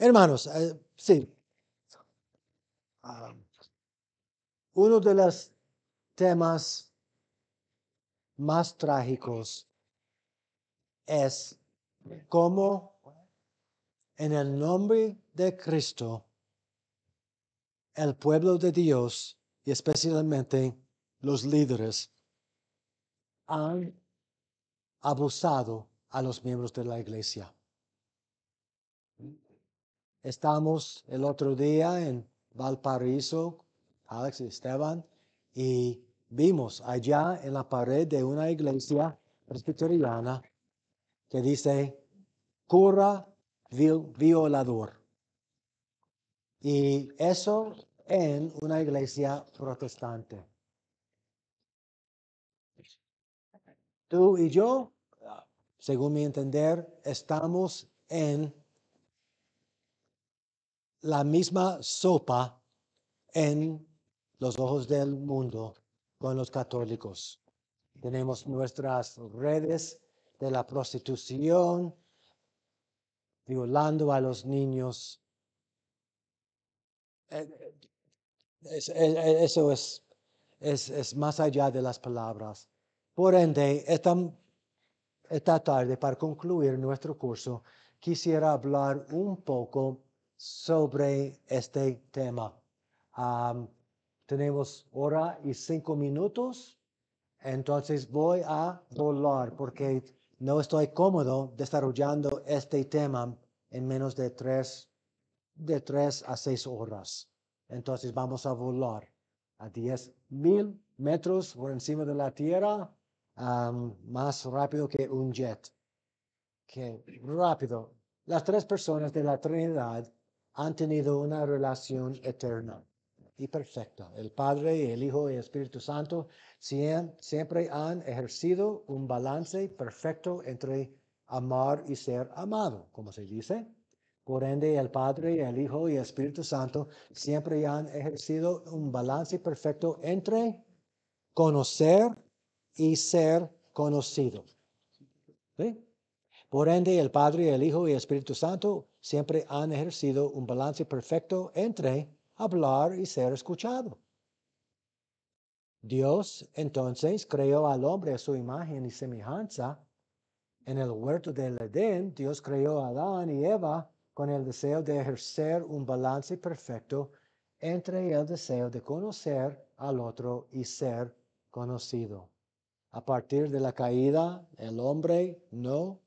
Hermanos, eh, sí. Ah, uno de los temas más trágicos es cómo en el nombre de Cristo el pueblo de Dios y especialmente los líderes han abusado a los miembros de la iglesia. Estamos el otro día en Valparaíso, Alex y Esteban, y vimos allá en la pared de una iglesia presbiteriana que dice cura violador. Y eso en una iglesia protestante. Tú y yo, según mi entender, estamos en la misma sopa en los ojos del mundo con los católicos. Tenemos nuestras redes de la prostitución, violando a los niños. Eh, eh, eh, eso es, más allá de las palabras. Por ende, esta tarde, para concluir nuestro curso, quisiera hablar un poco sobre este tema. tenemos hora y cinco minutos, entonces voy a volar porque no estoy cómodo desarrollando este tema en menos de tres, de tres a seis horas. Entonces vamos a volar a diez mil metros por encima de la tierra, más rápido que un jet. Que rápido. Las tres personas de la Trinidad han tenido una relación eterna y perfecta. El Padre, el Hijo y el Espíritu Santo siempre han ejercido un balance perfecto entre amar y ser amado, como se dice. Por ende, el Padre, el Hijo y el Espíritu Santo siempre han ejercido un balance perfecto entre conocer y ser conocido. Por ende, el Padre, el Hijo y el Espíritu Santo siempre han ejercido un balance perfecto entre hablar y ser escuchado. Dios entonces creó al hombre a su imagen y semejanza. En el huerto del Edén, Dios creó a Adán y Eva con el deseo de ejercer un balance perfecto entre el deseo de conocer al otro y ser conocido. A partir de la caída, el hombre no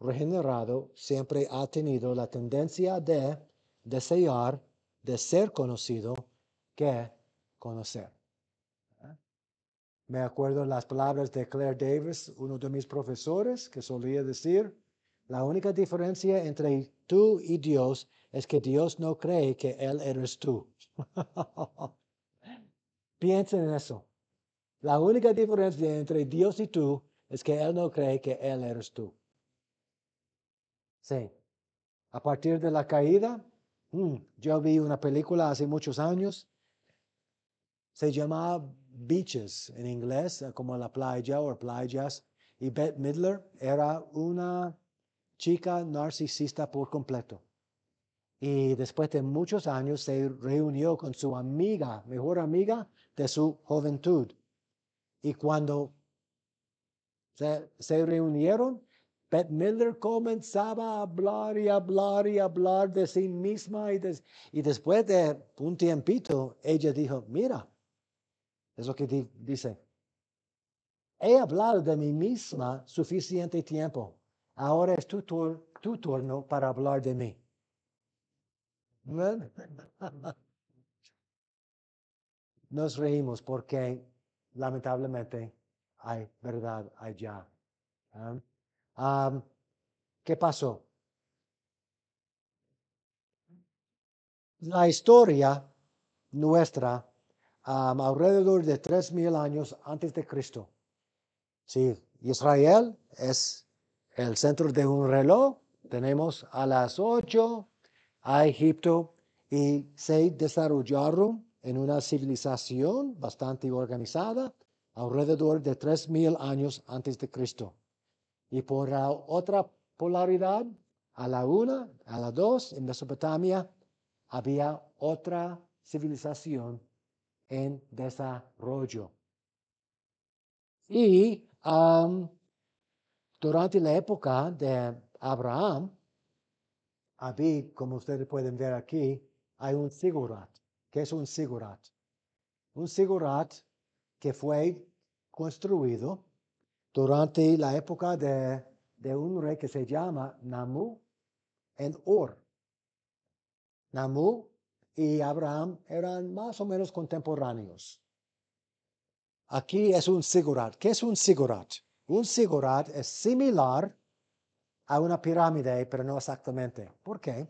regenerado siempre ha tenido la tendencia de desear, de ser conocido, que conocer. Me acuerdo las palabras de Claire Davis, uno de mis profesores, que solía decir, la única diferencia entre tú y Dios es que Dios no cree que Él eres tú. Piensen en eso. La única diferencia entre Dios y tú es que Él no cree que Él eres tú. Sí. A partir de la caída, mm, yo vi una película hace muchos años, se llamaba Beaches en inglés, eh, como la playa o playas, y Bette Midler era una chica narcisista por completo. Y después de muchos años se reunió con su amiga, mejor amiga de su juventud. Y cuando se reunieron, Beth Miller comenzaba a hablar y hablar y hablar de sí misma y, después de un tiempito ella dijo, mira, es lo que dice, he hablado de mí misma suficiente tiempo, ahora es tu, tu turno para hablar de mí. Nos reímos porque lamentablemente hay verdad allá. ¿ah? ¿Qué pasó? La historia nuestra alrededor de 3.000 años antes de Cristo. Sí, Israel es el centro de un reloj. Tenemos a las 8 a Egipto y se desarrollaron en una civilización bastante organizada alrededor de 3.000 años antes de Cristo. Y por la otra polaridad, a la una, a la dos, en Mesopotamia había otra civilización en desarrollo. Y durante la época de Abraham, había, como ustedes pueden ver aquí, hay un sigurat. que es un sigurat? Un sigurat que fue construido durante la época de, un rey que se llama Namu en Ur. Namu y Abraham eran más o menos contemporáneos. Aquí es un sigurat. ¿Qué es un sigurat? Un sigurat es similar a una pirámide, pero no exactamente. ¿Por qué?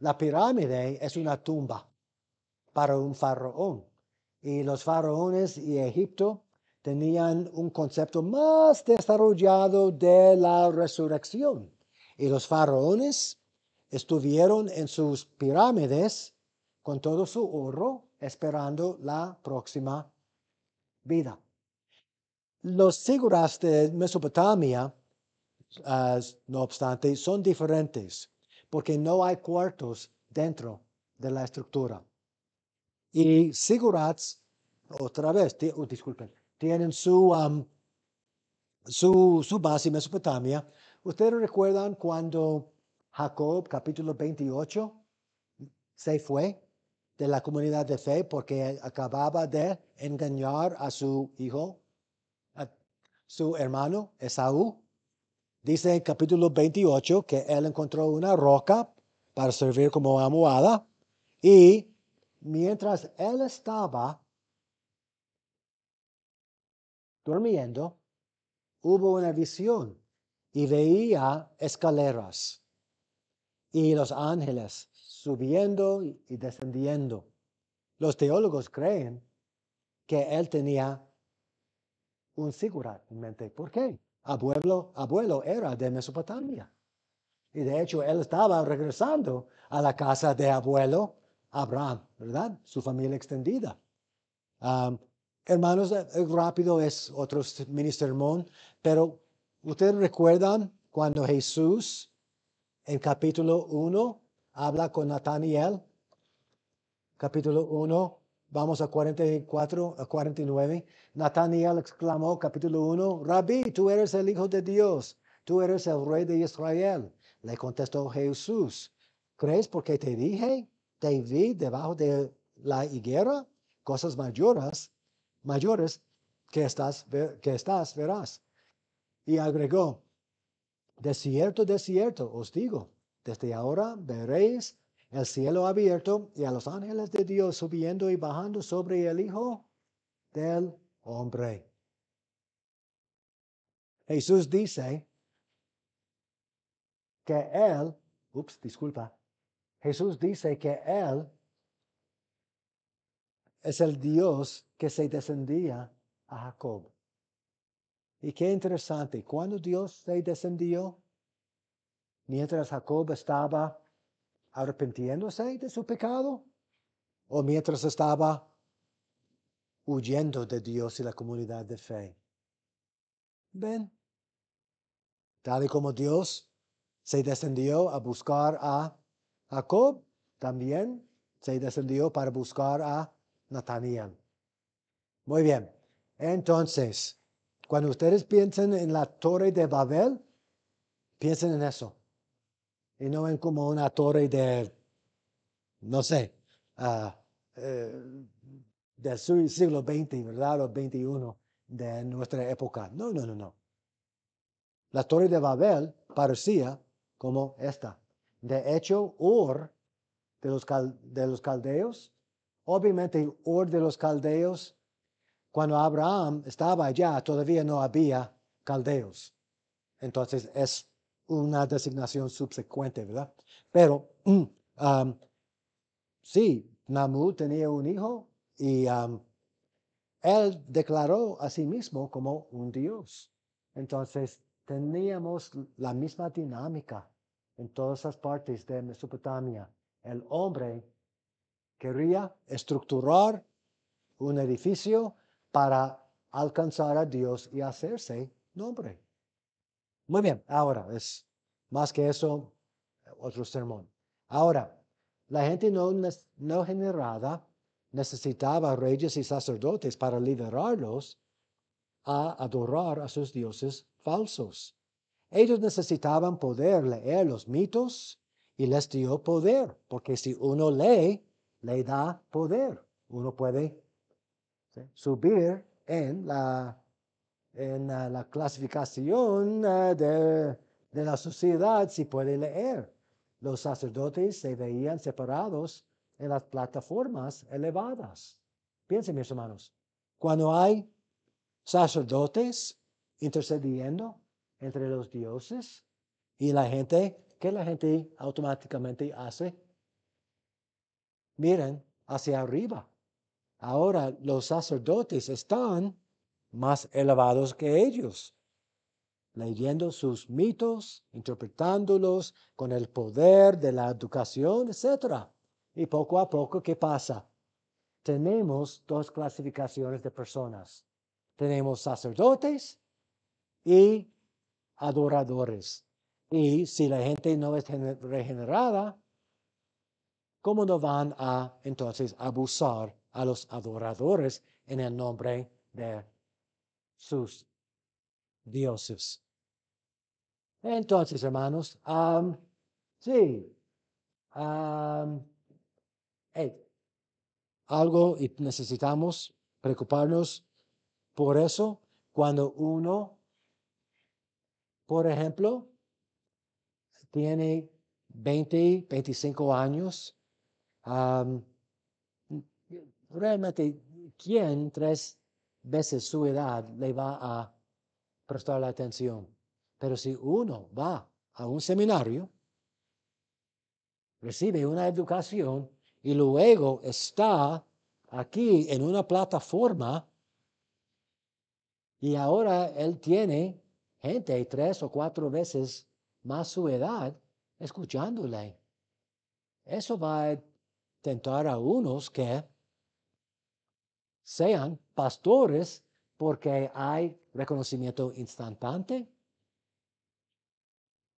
La pirámide es una tumba para un faraón. Y los faraones y Egipto tenían un concepto más desarrollado de la resurrección. Y los faraones estuvieron en sus pirámides con todo su oro esperando la próxima vida. Los siguras de Mesopotamia, ah, no obstante, son diferentes porque no hay cuartos dentro de la estructura. Y sigurats, otra vez, o oh, disculpen, tienen su, su, base en Mesopotamia. ¿Ustedes recuerdan cuando Jacob, capítulo 28, se fue de la comunidad de fe porque acababa de engañar a su hijo, a su hermano Esaú? Dice en capítulo 28 que él encontró una roca para servir como almohada y mientras él estaba Durmiendo, hubo una visión y veía escaleras y los ángeles subiendo y descendiendo. Los teólogos creen que él tenía un seguro en mente. ¿Por qué? Abuelo, abuelo era de Mesopotamia. Y de hecho, él estaba regresando a la casa de abuelo Abraham, ¿verdad? Su familia extendida. Hermanos, eh, eh, rápido es otro mini pero ustedes recuerdan cuando Jesús, en capítulo 1, habla con Nataniel. Capítulo 1, vamos a 44 a 49. Nataniel exclamó, capítulo 1, Rabí, tú eres el Hijo de Dios, tú eres el Rey de Israel. Le contestó Jesús, ¿crees porque te dije, te vi debajo de la higuera? Cosas mayores mayores que estás, que estás verás. Y agregó, de cierto, de cierto, os digo, desde ahora veréis el cielo abierto y a los ángeles de Dios subiendo y bajando sobre el Hijo del Hombre. Jesús dice que Él, ups, disculpa, Jesús dice que Él es el Dios que se descendía a Jacob. Y qué interesante, cuando Dios se descendió, mientras Jacob estaba arrepintiéndose de su pecado, o mientras estaba huyendo de Dios y la comunidad de fe. Ven, tal y como Dios se descendió a buscar a Jacob, también se descendió para buscar a Nataniel. Muy bien. Entonces, cuando ustedes piensen en la torre de Babel, piensen en eso. Y no en como una torre de, no sé, ah, eh, del siglo XX, ¿verdad? O XXI, de nuestra época. No, no, no, no. La torre de Babel parecía como esta. De hecho, Ur de los, de los caldeos Obviamente orden de los caldeos, cuando Abraham estaba allá, todavía no había caldeos. Entonces es una designación subsecuente, ¿verdad? Pero mm, um, sí, Namu tenía un hijo y um, él declaró a sí mismo como un dios. Entonces teníamos la misma dinámica en todas las partes de Mesopotamia. El hombre Quería estructurar un edificio para alcanzar a Dios y hacerse nombre. Muy bien, ahora es más que eso otro sermón. Ahora, la gente no, no generada necesitaba reyes y sacerdotes para liderarlos a adorar a sus dioses falsos. Ellos necesitaban poder leer los mitos y les dio poder, porque si uno lee le da poder. Uno puede subir en la, en eh, la clasificación eh, de, de, la sociedad si puede leer. Los sacerdotes se veían separados en las plataformas elevadas. Piensen, mis hermanos, cuando hay sacerdotes intercediendo entre los dioses y la gente, ¿qué la gente automáticamente hace? miren hacia arriba. Ahora los sacerdotes están más elevados que ellos, leyendo sus mitos, interpretándolos con el poder de la educación, etc. Y poco a poco, ¿qué pasa? Tenemos dos clasificaciones de personas. Tenemos sacerdotes y adoradores. Y si la gente no es regenerada, ¿cómo no van a entonces abusar a los adoradores en el nombre de sus dioses? Entonces, hermanos, sí, algo y necesitamos preocuparnos por eso cuando uno, por ejemplo, tiene 20, 25 años realmente, ¿quién tres veces su edad le va a prestar la atención? Pero si uno va a un seminario, recibe una educación y luego está aquí en una plataforma y ahora él tiene gente tres o cuatro veces más su edad escuchándole. Eso va a tentar a unos que sean pastores porque hay reconocimiento instantáneo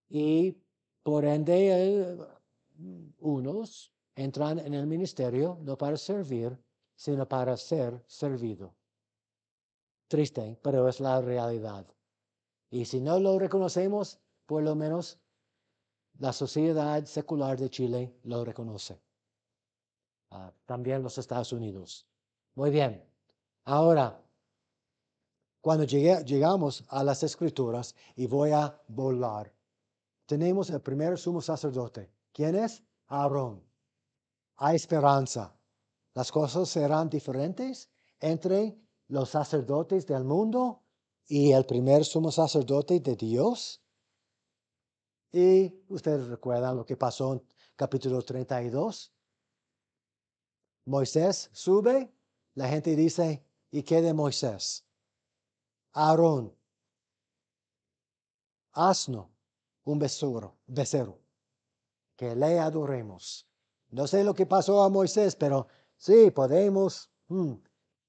y por ende eh, unos entran en el ministerio no para servir, sino para ser servido. Triste, pero es la realidad. Y si no lo reconocemos, por lo menos la sociedad secular de Chile lo reconoce. Ah, también los Estados Unidos. Muy bien. Ahora, cuando llegamos a las escrituras y voy a volar, tenemos el primer sumo sacerdote. ¿Quién es? Aarón. Hay esperanza. Las cosas serán diferentes entre los sacerdotes del mundo y el primer sumo sacerdote de Dios. Y ustedes recuerdan lo que pasó en capítulo 32. Moisés sube, la gente dice, ¿y qué de Moisés? Aarón, asno, un besugo, becerro, que le adoremos. No sé lo que pasó a Moisés, pero sí, podemos. Mm.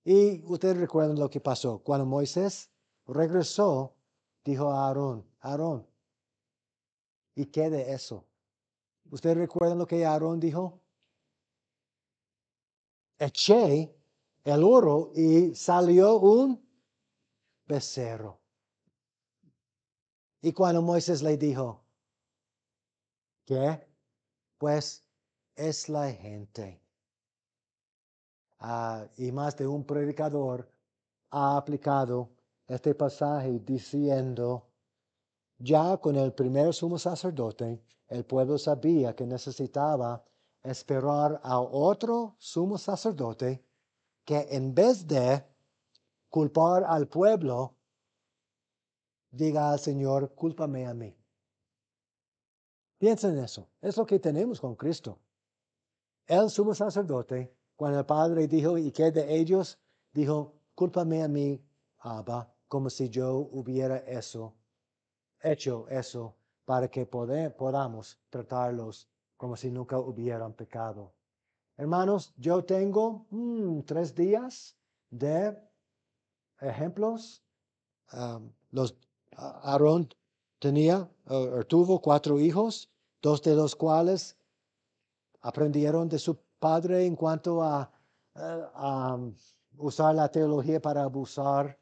Y ustedes recuerdan lo que pasó. Cuando Moisés regresó, dijo a Aarón, Aarón, ¿y qué de eso? ¿Ustedes recuerdan lo que Aarón dijo? eché el oro y salió un becerro. Y cuando Moisés le dijo, ¿qué? Pues es la gente. Ah, y más de un predicador ha aplicado este pasaje diciendo, ya con el primer sumo sacerdote, el pueblo sabía que necesitaba esperar a otro sumo sacerdote que en vez de culpar al pueblo, diga al Señor, cúlpame a mí. Piensa en eso. Es lo que tenemos con Cristo. El sumo sacerdote, cuando el Padre dijo, ¿y qué de ellos? Dijo, cúlpame a mí, Abba, como si yo hubiera eso, hecho eso, para que podamos tratarlos como si nunca hubieran pecado. Hermanos, yo tengo mm, tres días de ejemplos. los Aarón tenía o tuvo cuatro hijos, dos de los cuales aprendieron de su padre en cuanto a eh, usar la teología para abusar.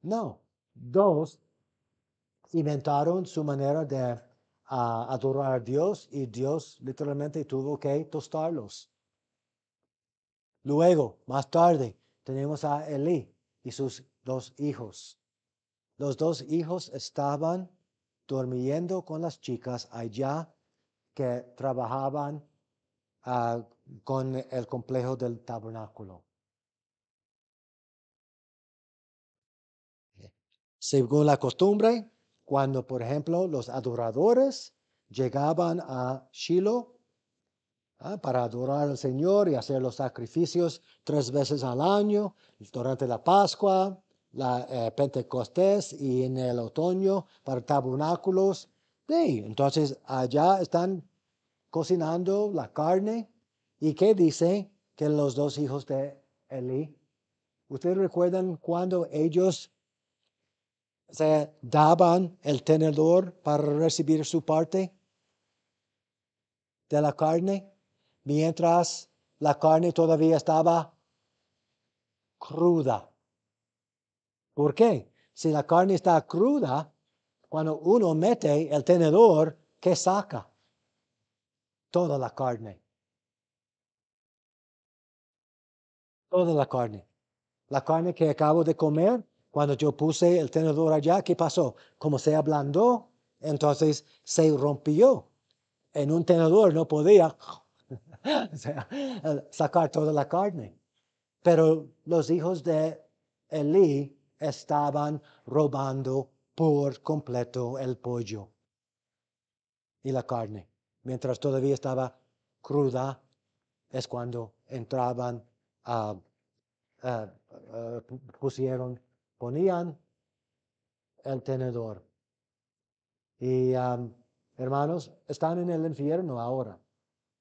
No, dos inventaron su manera de adorar a Dios y Dios literalmente tuvo que tostarlos. Luego, más tarde, tenemos a Eli y sus dos hijos. Los dos hijos estaban durmiendo con las chicas allá que trabajaban ah, con el complejo del tabernáculo. Según la costumbre, cuando, por ejemplo, los adoradores llegaban a Shiloh ¿ah? para adorar al Señor y hacer los sacrificios tres veces al año, durante la Pascua, la eh, Pentecostés y en el otoño para tabernáculos. entonces allá están cocinando la carne. ¿Y qué dice? Que los dos hijos de Eli. ¿Ustedes recuerdan cuando ellos se daban el tenedor para recibir su parte de la carne, mientras la carne todavía estaba cruda. ¿Por qué? Si la carne está cruda, cuando uno mete el tenedor, ¿qué saca? Toda la carne. Toda la carne. La carne que acabo de comer cuando yo puse el tenedor allá, ¿qué pasó? Como se ablandó, entonces se rompió. En un tenedor no podía sacar toda la carne. Pero los hijos de Elí estaban robando por completo el pollo y la carne. Mientras todavía estaba cruda, es cuando entraban, pusieron ponían el tenedor. Y hermanos, están en el infierno ahora.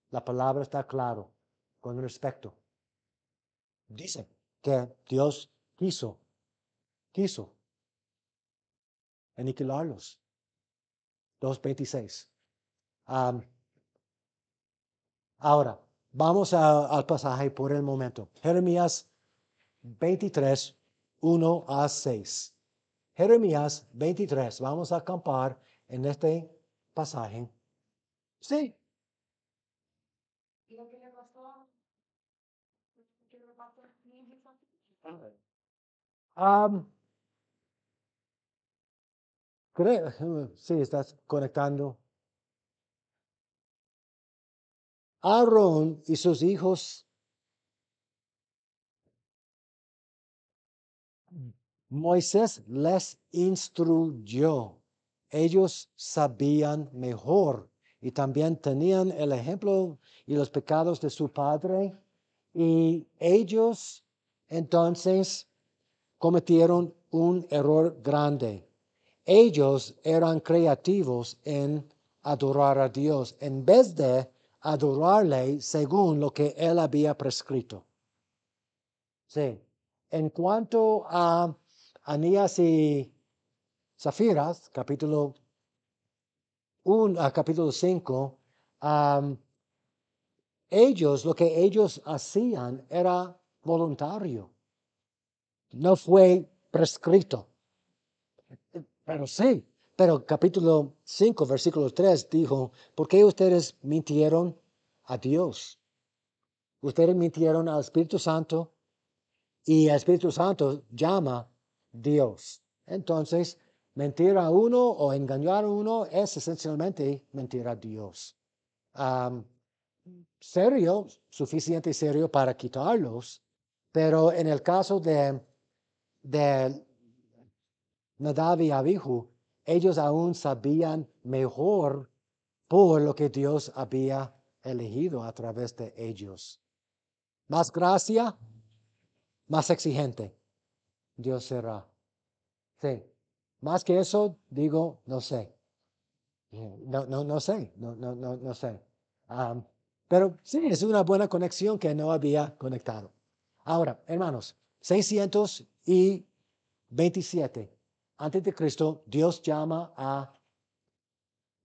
La palabra está claro con respecto. Dice que Dios quiso, quiso aniquilarlos. 2.26. Um, ahora, vamos al pasaje por el momento. Jeremías 23, 1 a 6. Jeremías 23. Vamos a acampar en este pasaje. Sí. um, creo, sí, estás conectando. Aarón y sus hijos Moisés les instruyó. Ellos sabían mejor y también tenían el ejemplo y los pecados de su padre y ellos entonces cometieron un error grande. Ellos eran creativos en adorar a Dios en vez de adorarle según lo que él había prescrito. Sí. En cuanto a Anías y Zafiras, capítulo, 1, a ah, capítulo 5, ellos, lo que ellos hacían era voluntario, no fue prescrito. Pero sí, pero capítulo 5, versículo 3 dijo, ¿por qué ustedes mintieron a Dios? Ustedes mintieron al Espíritu Santo y al Espíritu Santo llama Dios. Entonces, mentir a uno o engañar a uno es esencialmente mentir a Dios. serio, suficiente serio para quitarlos, pero en el caso de, de Nadab y Abihu, ellos aún sabían mejor por lo que Dios había elegido a través de ellos. Más gracia, más exigente. Dios será. Sí. Más que eso, digo, no sé. Eh, no, no, no sé, no, no, no, no sé. pero sí, es una buena conexión que no había conectado. Ahora, hermanos, 627 antes de Cristo, Dios llama a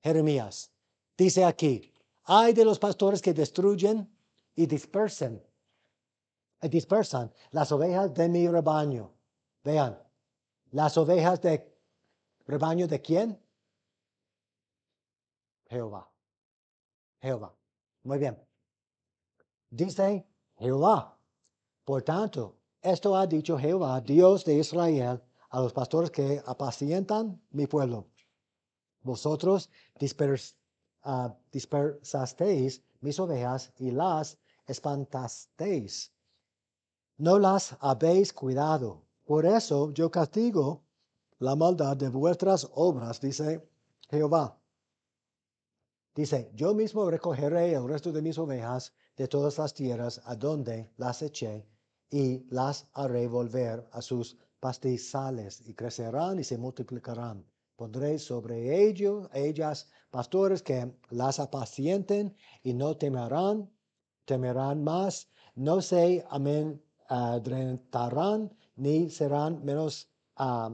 Jeremías. Dice aquí, hay de los pastores que destruyen y dispersen, dispersan las ovejas de mi rebaño. Vean, las ovejas de rebaño de quién? Jehová. Jehová. Muy bien. Dice Jehová. Por tanto, esto ha dicho Jehová, Dios de Israel, a los pastores que apacientan mi pueblo. Vosotros ah, dispersasteis mis ovejas y las espantasteis. No las habéis cuidado. Por eso yo castigo la maldad de vuestras obras, dice Jehová. Dice, yo mismo recogeré el resto de mis ovejas de todas las tierras a donde las eché y las haré volver a sus pastizales y crecerán y se multiplicarán. Pondré sobre ellos, ellas pastores que las apacienten y no temerán, temerán más, no se amedrentarán ni serán menos, ah,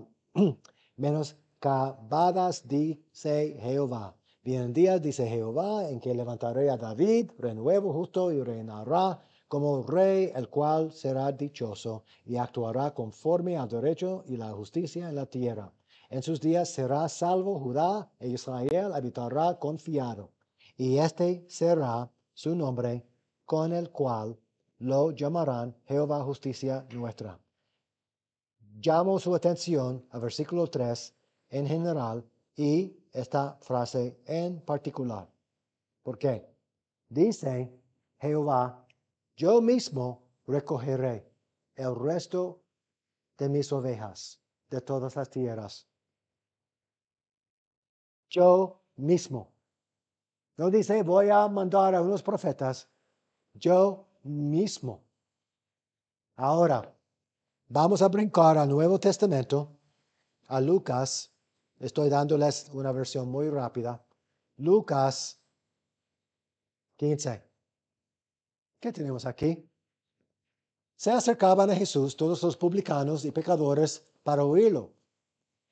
cabadas, menos dice Jehová. Bien días, dice Jehová, en que levantaré a David, renuevo justo, y reinará como rey, el cual será dichoso, y actuará conforme al derecho y la justicia en la tierra. En sus días será salvo Judá e Israel habitará confiado. Y este será su nombre, con el cual lo llamarán Jehová justicia nuestra llamo su atención al versículo 3 en general y esta frase en particular. ¿Por qué? Dice Jehová, yo mismo recogeré el resto de mis ovejas de todas las tierras. Yo mismo. No dice voy a mandar a unos profetas. Yo mismo. Ahora, Vamos a brincar al Nuevo Testamento, a Lucas. Estoy dándoles una versión muy rápida. Lucas 15. ¿Qué tenemos aquí? Se acercaban a Jesús todos los publicanos y pecadores para oírlo.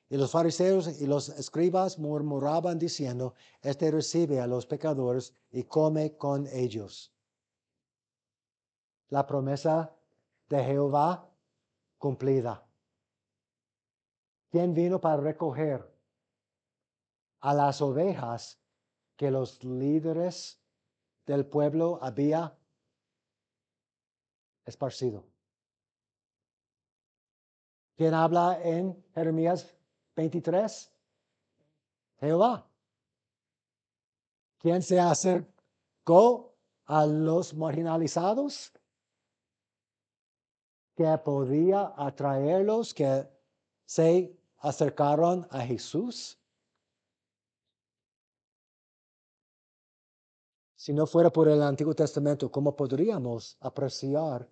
Y los fariseos y los escribas murmuraban diciendo, Este recibe a los pecadores y come con ellos. La promesa de Jehová cumplida. ¿Quién vino para recoger a las ovejas que los líderes del pueblo había esparcido? ¿Quién habla en Jeremías 23? Jehová. ¿Quién se acercó a los marginalizados? que podía atraerlos que se acercaron a Jesús? Si no fuera por el Antiguo Testamento, ¿cómo podríamos apreciar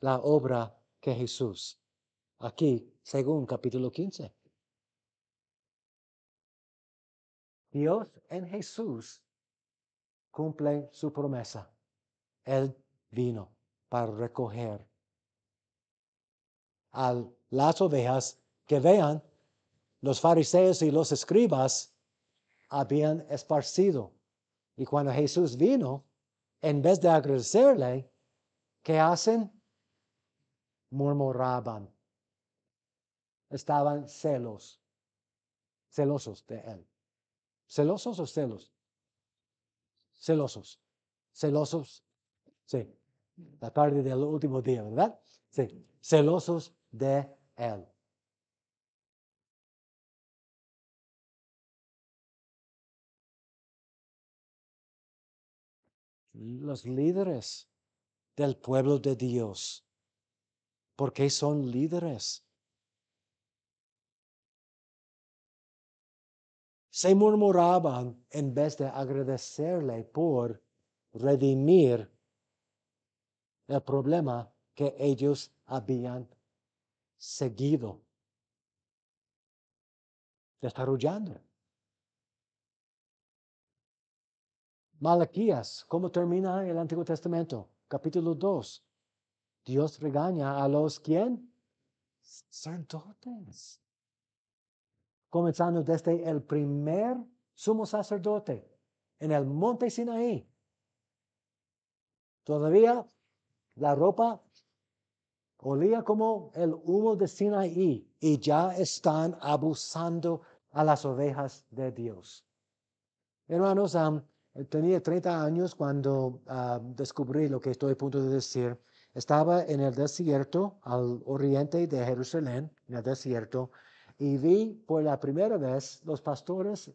la obra que Jesús? Aquí, según capítulo 15. Dios en Jesús cumple su promesa. Él vino para recoger a las ovejas que vean, los fariseos y los escribas habían esparcido. Y cuando Jesús vino, en vez de agradecerle, ¿qué hacen? Murmuraban. Estaban celos, celosos de él. ¿Celosos o celos? Celosos. Celosos. Sí. La tarde del último día, ¿verdad? Sí. Celosos de Él. Los líderes del pueblo de Dios, porque son líderes. Se murmuraban en vez de agradecerle por redimir el problema que ellos habían seguido desarrollando. Malaquías, ¿cómo termina el Antiguo Testamento? Capítulo 2. Dios regaña a los quién? Sacerdotes. Comenzando desde el primer sumo sacerdote en el monte Sinaí. Todavía la ropa Olía como el humo de Sinaí y ya están abusando a las ovejas de Dios. Hermanos, tenía 30 años cuando descubrí lo que estoy a punto de decir. Estaba en el desierto, al oriente de Jerusalén, en el desierto, y vi por la primera vez los pastores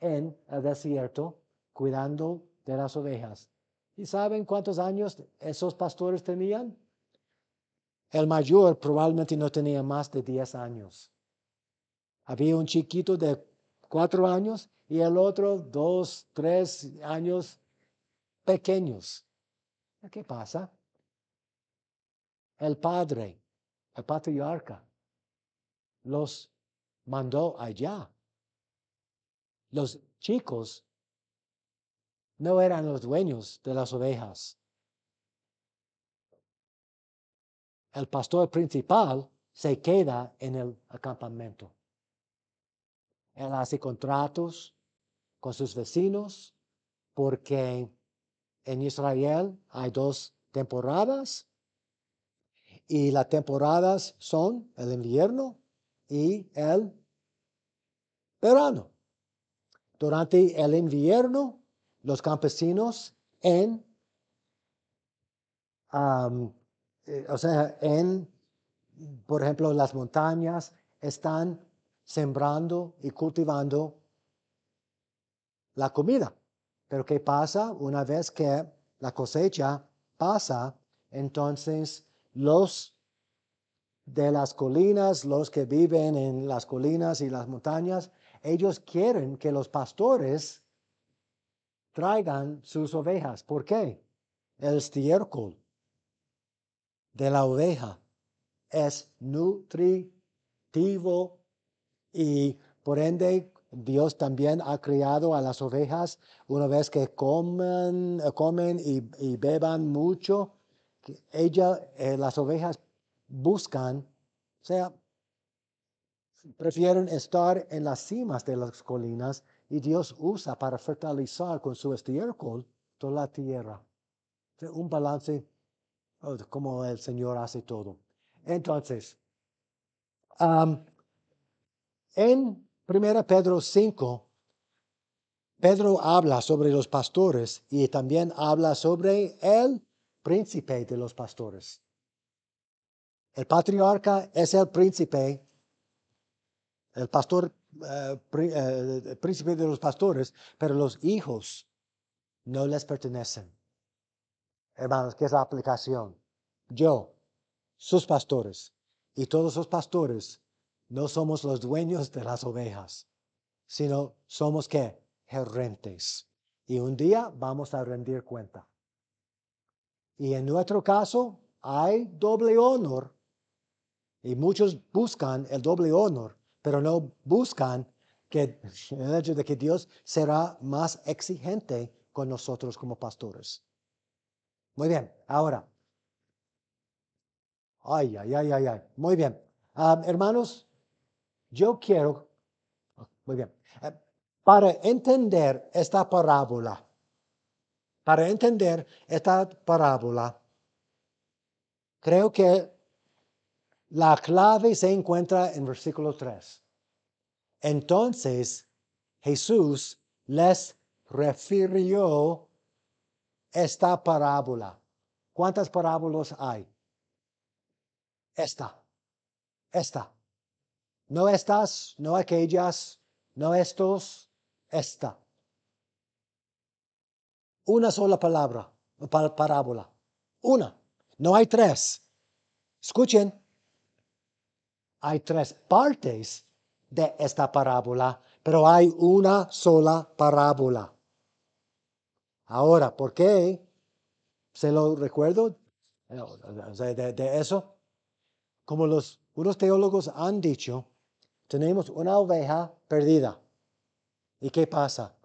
en el desierto cuidando de las ovejas. ¿Y saben cuántos años esos pastores tenían? El mayor probablemente no tenía más de 10 años. Había un chiquito de 4 años y el otro 2, 3 años pequeños. ¿Qué pasa? El padre, el patriarca, los mandó allá. Los chicos no eran los dueños de las ovejas. el pastor principal se queda en el acampamento. Él hace contratos con sus vecinos porque en Israel hay dos temporadas y las temporadas son el invierno y el verano. Durante el invierno, los campesinos en eh, o sea, en, por ejemplo, las montañas están sembrando y cultivando la comida. Pero ¿qué pasa? Una vez que la cosecha pasa, entonces los de las colinas, los que viven en las colinas y las montañas, ellos quieren que los pastores traigan sus ovejas. ¿Por qué? El estiércol de la oveja es nutritivo y por ende Dios también ha criado a las ovejas una vez que comen, comen y, beban mucho. Ella, eh, las ovejas buscan, o sea, prefieren estar en las cimas de las colinas y Dios usa para fertilizar con su estiércol toda la tierra. un balance Cómo el Señor hace todo. Entonces, en 1 Pedro 5, Pedro habla sobre los pastores y también habla sobre el príncipe de los pastores. El patriarca es el príncipe, el pastor, eh, eh, el príncipe de los pastores, pero los hijos no les pertenecen hermanos, ¿qué es la aplicación. Yo, sus pastores y todos sus pastores, no somos los dueños de las ovejas, sino somos que gerentes. Y un día vamos a rendir cuenta. Y en nuestro caso hay doble honor. Y muchos buscan el doble honor, pero no buscan que el hecho de que Dios será más exigente con nosotros como pastores. Muy bien, ahora. Ay, ay, ay, ay, ay. Muy bien. hermanos, yo quiero, muy bien, eh, para entender esta parábola, para entender esta parábola, creo que la clave se encuentra en versículo 3. Entonces Jesús les refirió esta parábola. ¿Cuántas parábolas hay? Esta, esta. No estas, no aquellas, no estos, esta. Una sola palabra, parábola. Una. No hay tres. Escuchen. Hay tres partes de esta parábola, pero hay una sola parábola. Ahora, ¿por qué? ¿Se lo recuerdo? Eh, de, eso, como los, unos teólogos han dicho, tenemos una oveja perdida. ¿Y qué pasa?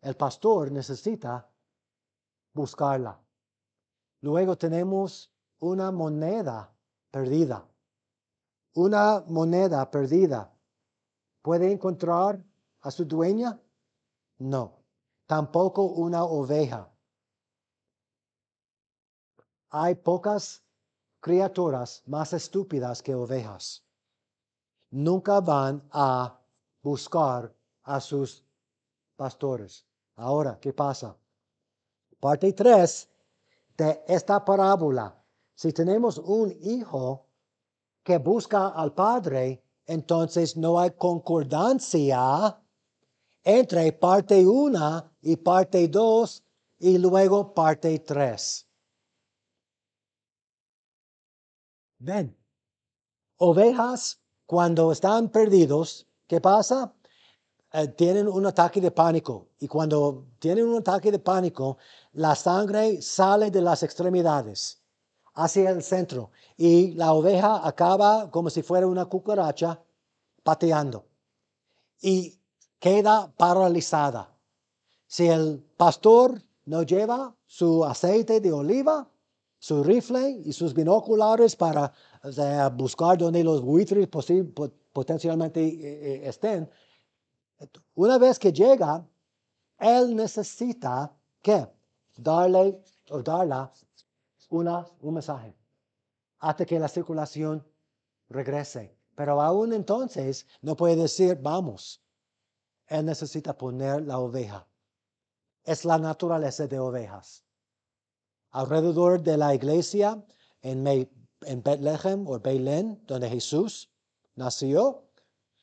El pastor necesita buscarla. Luego tenemos una moneda perdida. Una moneda perdida. ¿Puede encontrar a su dueña? No tampoco una oveja. Hay pocas criaturas más estúpidas que ovejas. Nunca van a buscar a sus pastores. Ahora, ¿qué pasa? Parte 3 de esta parábola. Si tenemos un hijo que busca al padre, entonces no hay concordancia entre parte 1 y parte 2 y luego parte 3. Ven, ovejas cuando están perdidos, ¿qué pasa? Eh, tienen un ataque de pánico y cuando tienen un ataque de pánico, la sangre sale de las extremidades hacia el centro y la oveja acaba como si fuera una cucaracha pateando. Y queda paralizada. Si el pastor no lleva su aceite de oliva, su rifle y sus binoculares para buscar donde los buitres potencialmente eh, eh, estén, una vez que llega, él necesita que darle o darla una, un mensaje hasta que la circulación regrese. Pero aún entonces no puede decir, vamos, él necesita poner la oveja. Es la naturaleza de ovejas. Alrededor de la iglesia, en, Betlehem, Bethlehem o Belén, donde Jesús nació,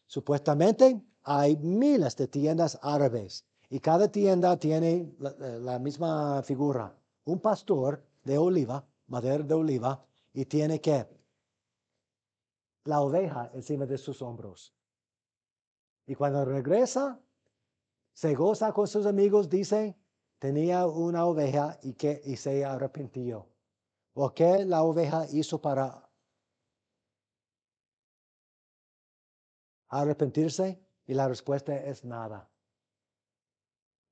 supuestamente hay miles de tiendas árabes y cada tienda tiene eh, la misma figura. Un pastor de oliva, madera de oliva, y tiene que la oveja encima de sus hombros. Y cuando regresa, se goza con sus amigos, dice, tenía una oveja y, que, se arrepintió. ¿O qué la oveja hizo para arrepentirse? Y la respuesta es nada.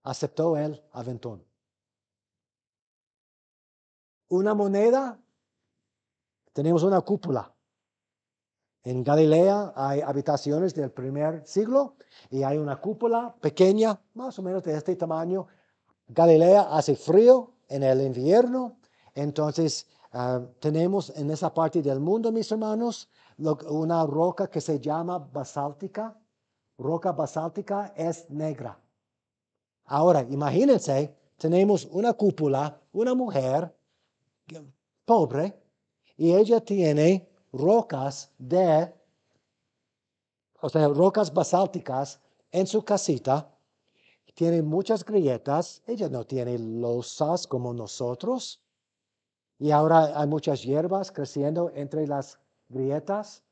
Aceptó el aventón. Una moneda, tenemos una cúpula. En Galilea hay habitaciones del primer siglo y hay una cúpula pequeña, más o menos de este tamaño. Galilea hace frío en el invierno, entonces eh, tenemos en esa parte del mundo, mis hermanos, una roca que se llama basáltica. Roca basáltica es negra. Ahora, imagínense, tenemos una cúpula, una mujer pobre, y ella tiene rocas de, o sea, rocas basálticas en su casita. Tiene muchas grietas. Ella no tiene losas como nosotros. Y ahora hay muchas hierbas creciendo entre las grietas.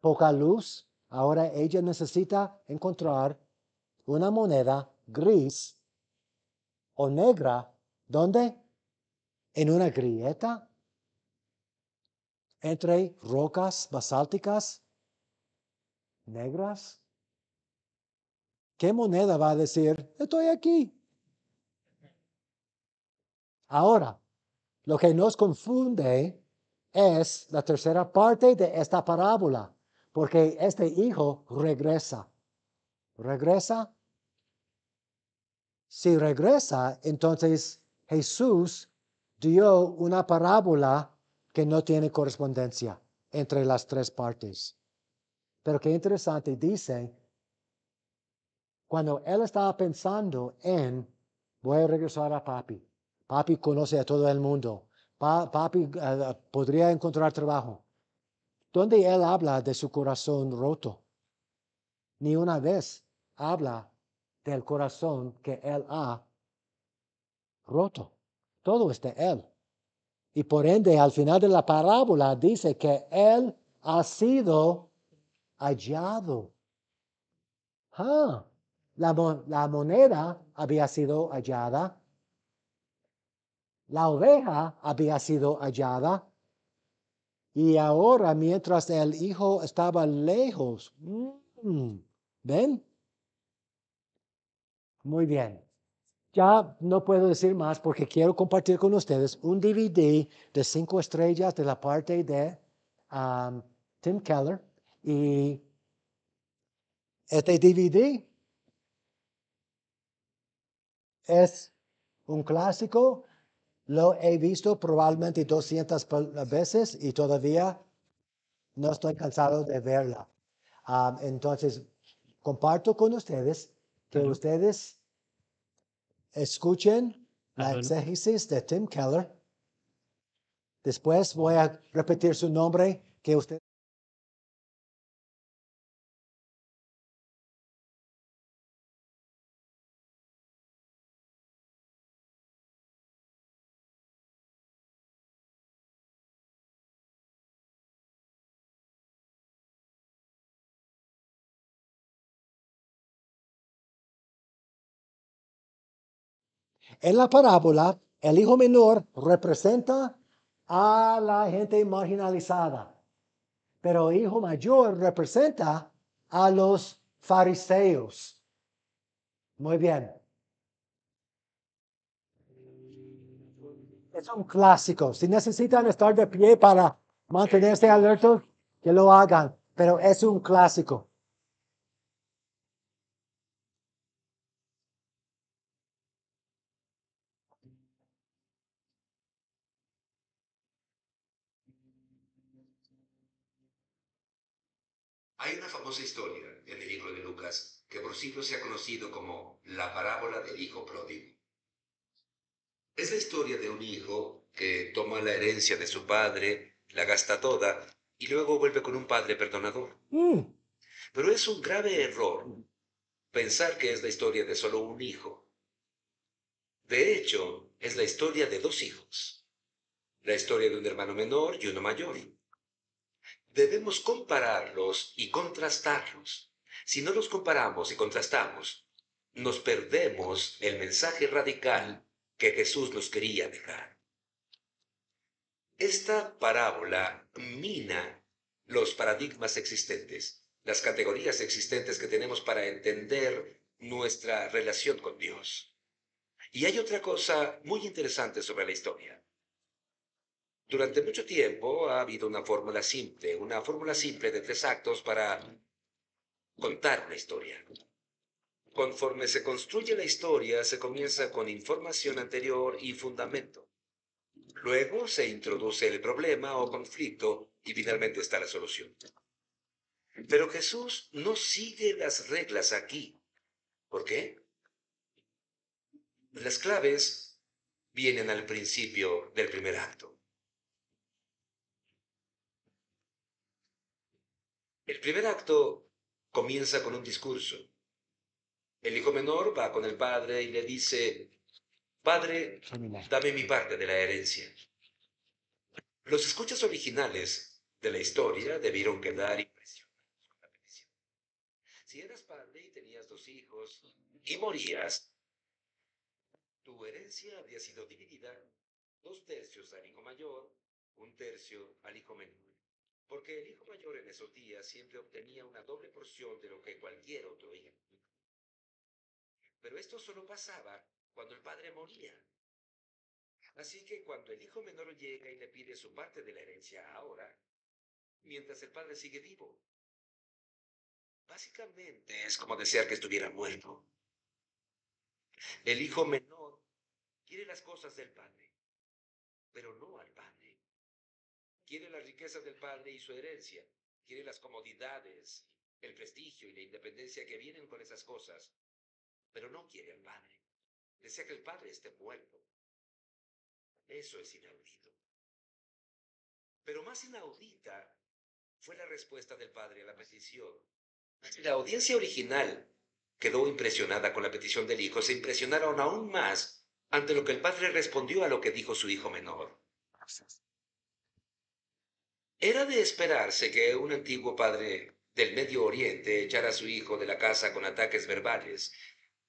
Poca luz. Ahora ella necesita encontrar una moneda gris o negra. ¿Dónde? En una grieta entre rocas basálticas negras? ¿Qué moneda va a decir, estoy aquí? Ahora, lo que nos confunde es la tercera parte de esta parábola, porque este hijo regresa. ¿Regresa? Si regresa, entonces Jesús dio una parábola que no tiene correspondencia entre las tres partes. Pero qué interesante, dice, cuando él estaba pensando en, voy a regresar a papi, papi conoce a todo el mundo, papi eh, podría encontrar trabajo, donde él habla de su corazón roto, ni una vez habla del corazón que él ha roto. Todo es de él. Y por ende, al final de la parábola dice que él ha sido hallado. Ah, la moneda había sido hallada. La oveja había sido hallada. Y ahora, mientras el hijo estaba lejos, mm, ¿ven? Muy bien. Ya no puedo decir más porque quiero compartir con ustedes un DVD de cinco estrellas de la parte de um, Tim Keller. Y este DVD es un clásico. Lo he visto probablemente 200 veces y todavía no estoy cansado de verla. Um, entonces, comparto con ustedes que ustedes Escuchen la exégesis de Tim Keller. Después voy a repetir su nombre que usted En la parábola, el hijo menor representa a la gente marginalizada, pero el hijo mayor representa a los fariseos. Muy bien. Es un clásico. Si necesitan estar de pie para mantenerse alerta, que lo hagan, pero es un clásico. siglo se ha conocido como la parábola del hijo pródigo. Es la historia de un hijo que toma la herencia de su padre, la gasta toda y luego vuelve con un padre perdonador. Mm. Pero es un grave error pensar que es la historia de solo un hijo. De hecho, es la historia de dos hijos. La historia de un hermano menor y uno mayor. Debemos compararlos y contrastarlos. Si no los comparamos y contrastamos, nos perdemos el mensaje radical que Jesús nos quería dejar. Esta parábola mina los paradigmas existentes, las categorías existentes que tenemos para entender nuestra relación con Dios. Y hay otra cosa muy interesante sobre la historia. Durante mucho tiempo ha habido una fórmula simple, una fórmula simple de tres actos para contar una historia. Conforme se construye la historia, se comienza con información anterior y fundamento. Luego se introduce el problema o conflicto y finalmente está la solución. Pero Jesús no sigue las reglas aquí. ¿Por qué? Las claves vienen al principio del primer acto. El primer acto comienza con un discurso. El hijo menor va con el padre y le dice, Padre, dame mi parte de la herencia. Los escuchas originales de la historia debieron quedar impresionados con la petición. Si eras padre y tenías dos hijos y morías, tu herencia había sido dividida dos tercios al hijo mayor, un tercio al hijo menor porque el hijo mayor en esos días siempre obtenía una doble porción de lo que cualquier otro hijo. Pero esto solo pasaba cuando el padre moría. Así que cuando el hijo menor llega y le pide su parte de la herencia ahora, mientras el padre sigue vivo, básicamente es como desear que estuviera muerto. El hijo menor quiere las cosas del padre, pero no al padre quiere las riquezas del padre y su herencia, quiere las comodidades, el prestigio y la independencia que vienen con esas cosas, pero no quiere al padre. Desea que el padre esté muerto. Eso es inaudito. Pero más inaudita fue la respuesta del padre a la petición. La audiencia original quedó impresionada con la petición del hijo, se impresionaron aún más ante lo que el padre respondió a lo que dijo su hijo menor. Era de esperarse que un antiguo padre del Medio Oriente echara a su hijo de la casa con ataques verbales,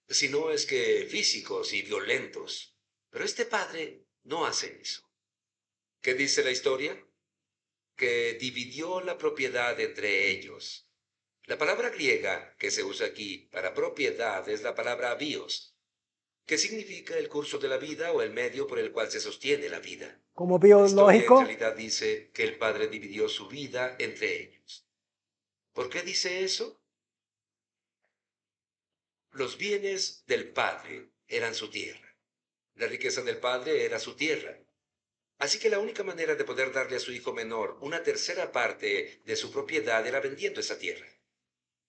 si no es que físicos y violentos. Pero este padre no hace eso. ¿Qué dice la historia? Que dividió la propiedad entre ellos. La palabra griega que se usa aquí para propiedad es la palabra bios, ¿Qué significa el curso de la vida o el medio por el cual se sostiene la vida. Como biológico. La en realidad dice que el Padre dividió su vida entre ellos. ¿Por qué dice eso? Los bienes del Padre eran su tierra. La riqueza del Padre era su tierra. Así que la única manera de poder darle a su hijo menor una tercera parte de su propiedad era vendiendo esa tierra.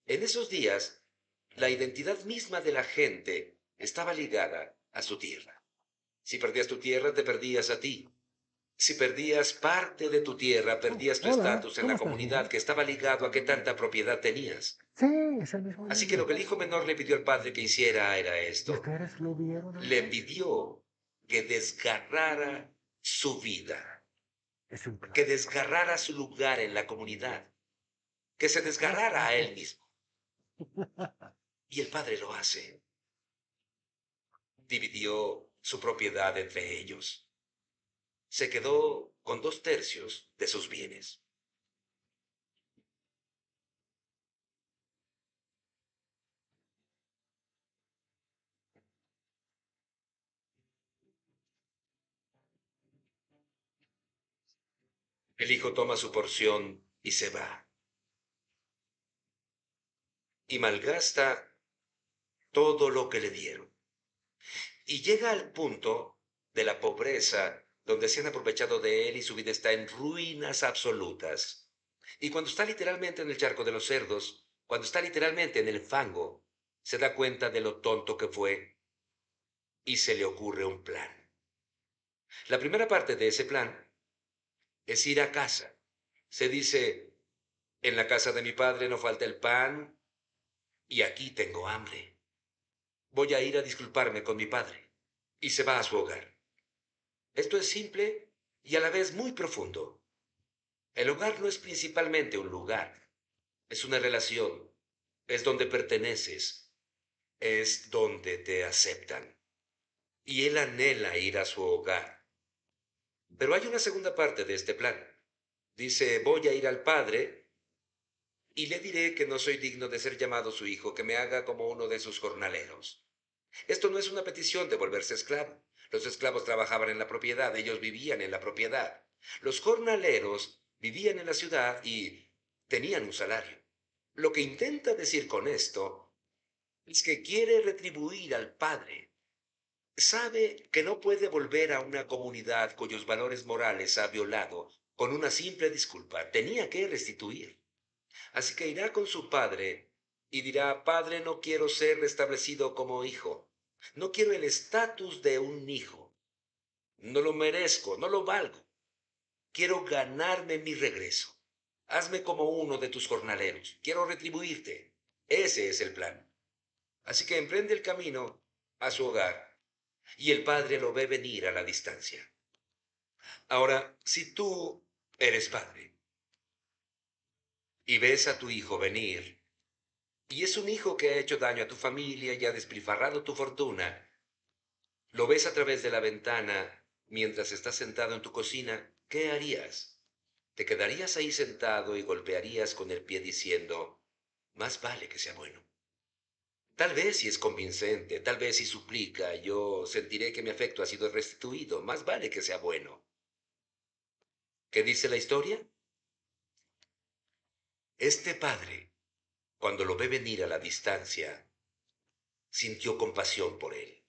En esos días, la identidad misma de la gente estaba ligada a su tierra. Si perdías tu tierra, te perdías a ti. Si perdías parte de tu tierra, oh, perdías tu estatus en la comunidad que estaba ligado a que tanta propiedad tenías. Sí, es el mismo. Así que lo que el pues. hijo menor le pidió al padre que hiciera era esto. Le envidió que desgarrara su vida. que desgarrara su lugar en la comunidad. Que se desgarrara a él mismo. Y el padre lo hace dividió su propiedad entre ellos. Se quedó con dos tercios de sus bienes. El hijo toma su porción y se va. Y malgasta todo lo que le dieron y llega al punto de la pobreza donde se han aprovechado de él y su vida está en ruinas absolutas. Y cuando está literalmente en el charco de los cerdos, cuando está literalmente en el fango, se da cuenta de lo tonto que fue y se le ocurre un plan. La primera parte de ese plan es ir a casa. Se dice, en la casa de mi padre no falta el pan y aquí tengo hambre. Voy a ir a disculparme con mi padre. Y se va a su hogar. Esto es simple y a la vez muy profundo. El hogar no es principalmente un lugar, es una relación, es donde perteneces, es donde te aceptan. Y él anhela ir a su hogar. Pero hay una segunda parte de este plan. Dice, voy a ir al Padre y le diré que no soy digno de ser llamado su hijo, que me haga como uno de sus jornaleros. Esto no es una petición de volverse esclavo. Los esclavos trabajaban en la propiedad, ellos vivían en la propiedad. Los jornaleros vivían en la ciudad y tenían un salario. Lo que intenta decir con esto es que quiere retribuir al padre. Sabe que no puede volver a una comunidad cuyos valores morales ha violado con una simple disculpa. Tenía que restituir. Así que irá con su padre y dirá, Padre, no quiero ser restablecido como hijo. No quiero el estatus de un hijo. No lo merezco, no lo valgo. Quiero ganarme mi regreso. Hazme como uno de tus jornaleros. Quiero retribuirte. Ese es el plan. Así que emprende el camino a su hogar. Y el padre lo ve venir a la distancia. Ahora, si tú eres padre, y ves a tu hijo venir, y es un hijo que ha hecho daño a tu familia y ha despilfarrado tu fortuna, lo ves a través de la ventana mientras estás sentado en tu cocina, ¿qué harías? Te quedarías ahí sentado y golpearías con el pie diciendo, más vale que sea bueno. Tal vez si es convincente, tal vez si suplica, yo sentiré que mi afecto ha sido restituido, más vale que sea bueno. ¿Qué dice la historia? Este padre, cuando lo ve venir a la distancia, sintió compasión por él.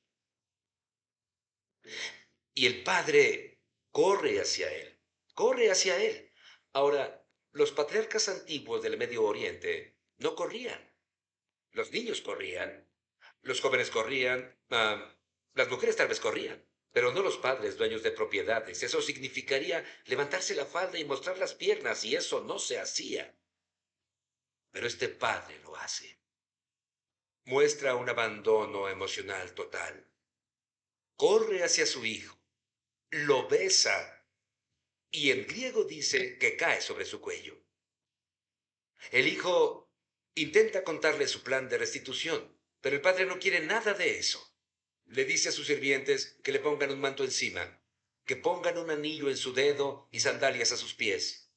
Y el padre corre hacia él, corre hacia él. Ahora, los patriarcas antiguos del Medio Oriente no corrían. Los niños corrían, los jóvenes corrían, ah, las mujeres tal vez corrían, pero no los padres dueños de propiedades. Eso significaría levantarse la falda y mostrar las piernas, y eso no se hacía pero este padre lo hace. Muestra un abandono emocional total. Corre hacia su hijo, lo besa y en griego dice que cae sobre su cuello. El hijo intenta contarle su plan de restitución, pero el padre no quiere nada de eso. Le dice a sus sirvientes que le pongan un manto encima, que pongan un anillo en su dedo y sandalias a sus pies.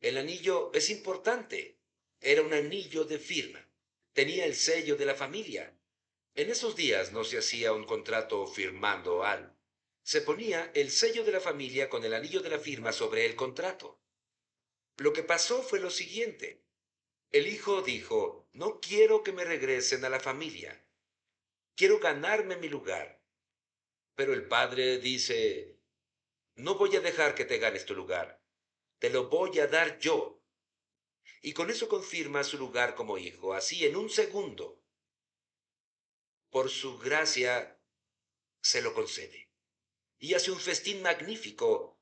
El anillo es importante, era un anillo de firma. Tenía el sello de la familia. En esos días no se hacía un contrato firmando algo. Se ponía el sello de la familia con el anillo de la firma sobre el contrato. Lo que pasó fue lo siguiente. El hijo dijo, no quiero que me regresen a la familia. Quiero ganarme mi lugar. Pero el padre dice, no voy a dejar que te ganes tu lugar. Te lo voy a dar yo y con eso confirma su lugar como hijo, así en un segundo. Por su gracia se lo concede y hace un festín magnífico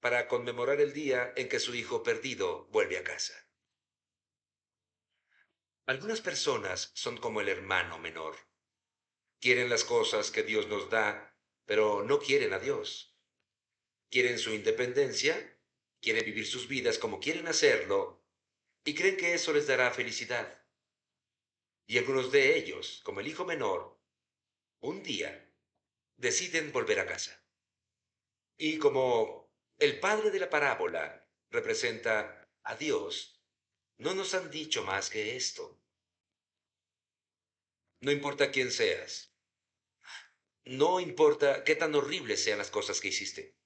para conmemorar el día en que su hijo perdido vuelve a casa. Algunas personas son como el hermano menor. Quieren las cosas que Dios nos da, pero no quieren a Dios. Quieren su independencia, quieren vivir sus vidas como quieren hacerlo y creen que eso les dará felicidad. Y algunos de ellos, como el hijo menor, un día deciden volver a casa. Y como el padre de la parábola representa a Dios, no nos han dicho más que esto. No importa quién seas, no importa qué tan horribles sean las cosas que hiciste.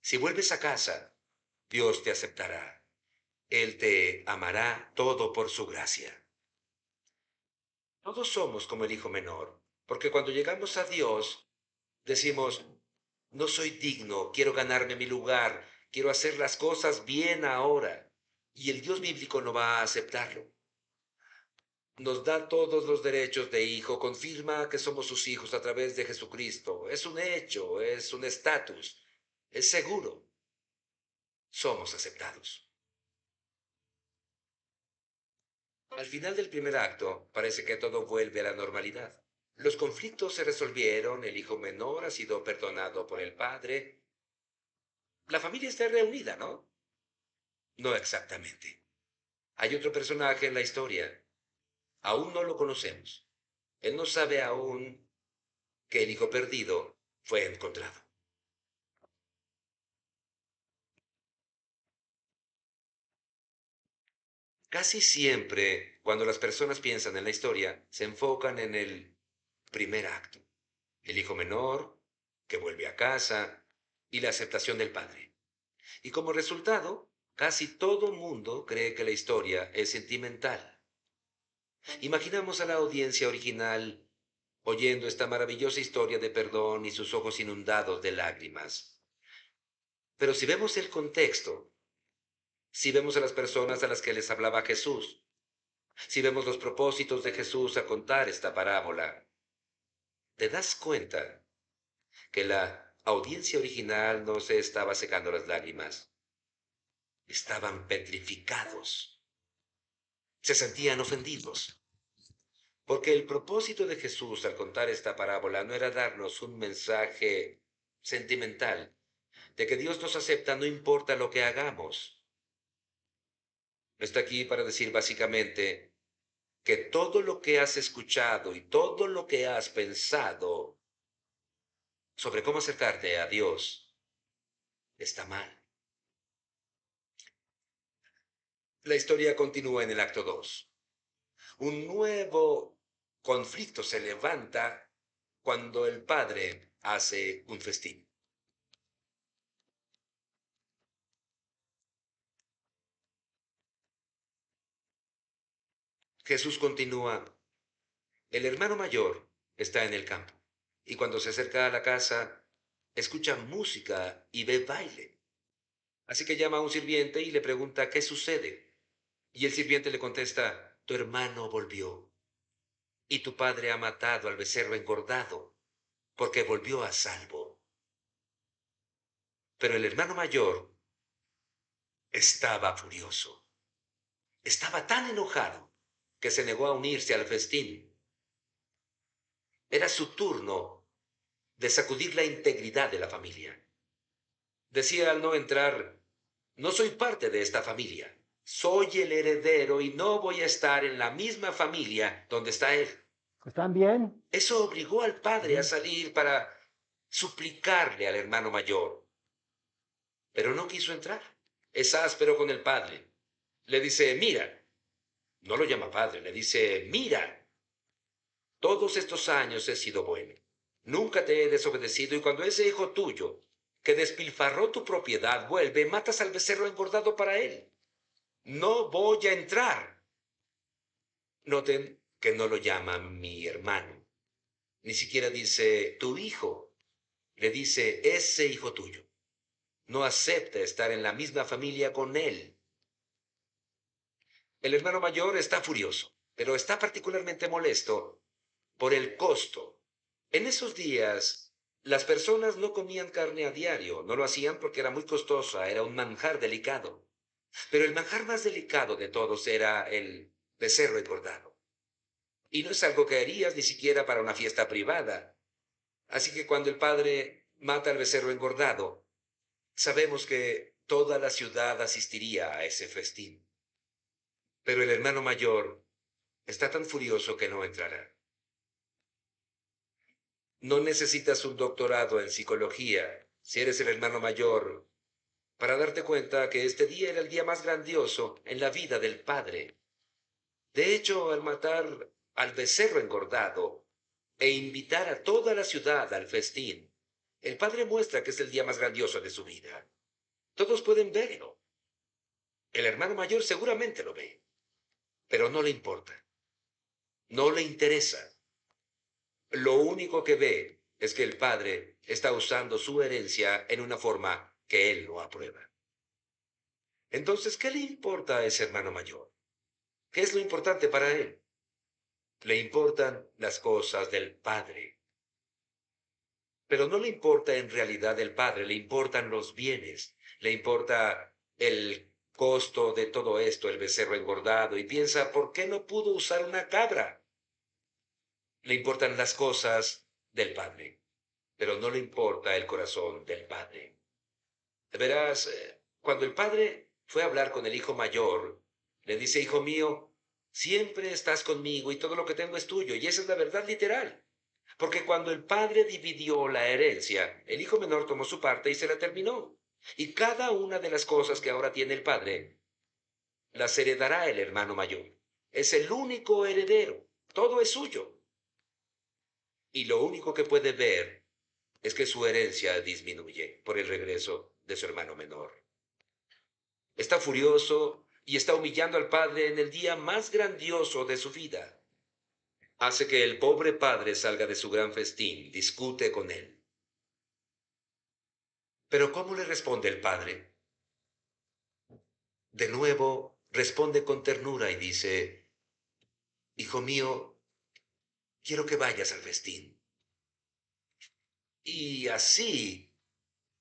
Si vuelves a casa, Dios te aceptará. Él te amará todo por su gracia. Todos somos como el hijo menor, porque cuando llegamos a Dios, decimos, no soy digno, quiero ganarme mi lugar, quiero hacer las cosas bien ahora. Y el Dios bíblico no va a aceptarlo. Nos da todos los derechos de hijo, confirma que somos sus hijos a través de Jesucristo. Es un hecho, es un estatus, es seguro somos aceptados. Al final del primer acto, parece que todo vuelve a la normalidad. Los conflictos se resolvieron, el hijo menor ha sido perdonado por el padre. La familia está reunida, ¿no? No exactamente. Hay otro personaje en la historia. Aún no lo conocemos. Él no sabe aún que el hijo perdido fue encontrado. Casi siempre, cuando las personas piensan en la historia, se enfocan en el primer acto, el hijo menor, que vuelve a casa, y la aceptación del padre. Y como resultado, casi todo mundo cree que la historia es sentimental. Imaginamos a la audiencia original oyendo esta maravillosa historia de perdón y sus ojos inundados de lágrimas. Pero si vemos el contexto, si vemos a las personas a las que les hablaba Jesús, si vemos los propósitos de Jesús a contar esta parábola, te das cuenta que la audiencia original no se estaba secando las lágrimas, estaban petrificados, se sentían ofendidos. Porque el propósito de Jesús al contar esta parábola no era darnos un mensaje sentimental de que Dios nos acepta no importa lo que hagamos, está aquí para decir básicamente que todo lo que has escuchado y todo lo que has pensado sobre cómo acercarte a Dios está mal. La historia continúa en el acto 2. Un nuevo conflicto se levanta cuando el padre hace un festín. Jesús continúa, el hermano mayor está en el campo y cuando se acerca a la casa, escucha música y ve baile. Así que llama a un sirviente y le pregunta qué sucede. Y el sirviente le contesta, tu hermano volvió y tu padre ha matado al becerro engordado, porque volvió a salvo. Pero el hermano mayor estaba furioso, estaba tan enojado que se negó a unirse al festín. Era su turno de sacudir la integridad de la familia. Decía al no entrar, no soy parte de esta familia, soy el heredero y no voy a estar en la misma familia donde está él. ¿Están bien? Eso obligó al padre a salir para suplicarle al hermano mayor. Pero no quiso entrar. Es áspero con el padre. Le dice, mira, no lo llama padre, le dice, mira, todos estos años he sido bueno, nunca te he desobedecido y cuando ese hijo tuyo, que despilfarró tu propiedad, vuelve, matas al becerro engordado para él. No voy a entrar. Noten que no lo llama mi hermano, ni siquiera dice tu hijo, le dice ese hijo tuyo. No acepta estar en la misma familia con él. El hermano mayor está furioso, pero está particularmente molesto por el costo. En esos días, las personas no comían carne a diario, no lo hacían porque era muy costosa, era un manjar delicado. Pero el manjar más delicado de todos era el becerro engordado. Y no es algo que harías ni siquiera para una fiesta privada. Así que cuando el padre mata al becerro engordado, sabemos que toda la ciudad asistiría a ese festín pero el hermano mayor está tan furioso que no entrará. No necesitas un doctorado en psicología si eres el hermano mayor para darte cuenta que este día era el día más grandioso en la vida del padre. De hecho, al matar al becerro engordado e invitar a toda la ciudad al festín, el padre muestra que es el día más grandioso de su vida. Todos pueden verlo. El hermano mayor seguramente lo ve pero no le importa. No le interesa. Lo único que ve es que el padre está usando su herencia en una forma que él no aprueba. Entonces, ¿qué le importa a ese hermano mayor? ¿Qué es lo importante para él? Le importan las cosas del padre. Pero no le importa en realidad el padre, le importan los bienes, le importa el costo de todo esto el becerro engordado y piensa, ¿por qué no pudo usar una cabra? Le importan las cosas del Padre, pero no le importa el corazón del Padre. Verás, eh, cuando el Padre fue a hablar con el hijo mayor, le dice, hijo mío, siempre estás conmigo y todo lo que tengo es tuyo, y esa es la verdad literal. Porque cuando el padre dividió la herencia, el hijo menor tomó su parte y se la terminó. Y cada una de las cosas que ahora tiene el padre, las heredará el hermano mayor. Es el único heredero. Todo es suyo. Y lo único que puede ver es que su herencia disminuye por el regreso de su hermano menor. Está furioso y está humillando al padre en el día más grandioso de su vida. Hace que el pobre padre salga de su gran festín, discute con él pero ¿cómo le responde el padre? De nuevo, responde con ternura y dice, Hijo mío, quiero que vayas al festín. Y así,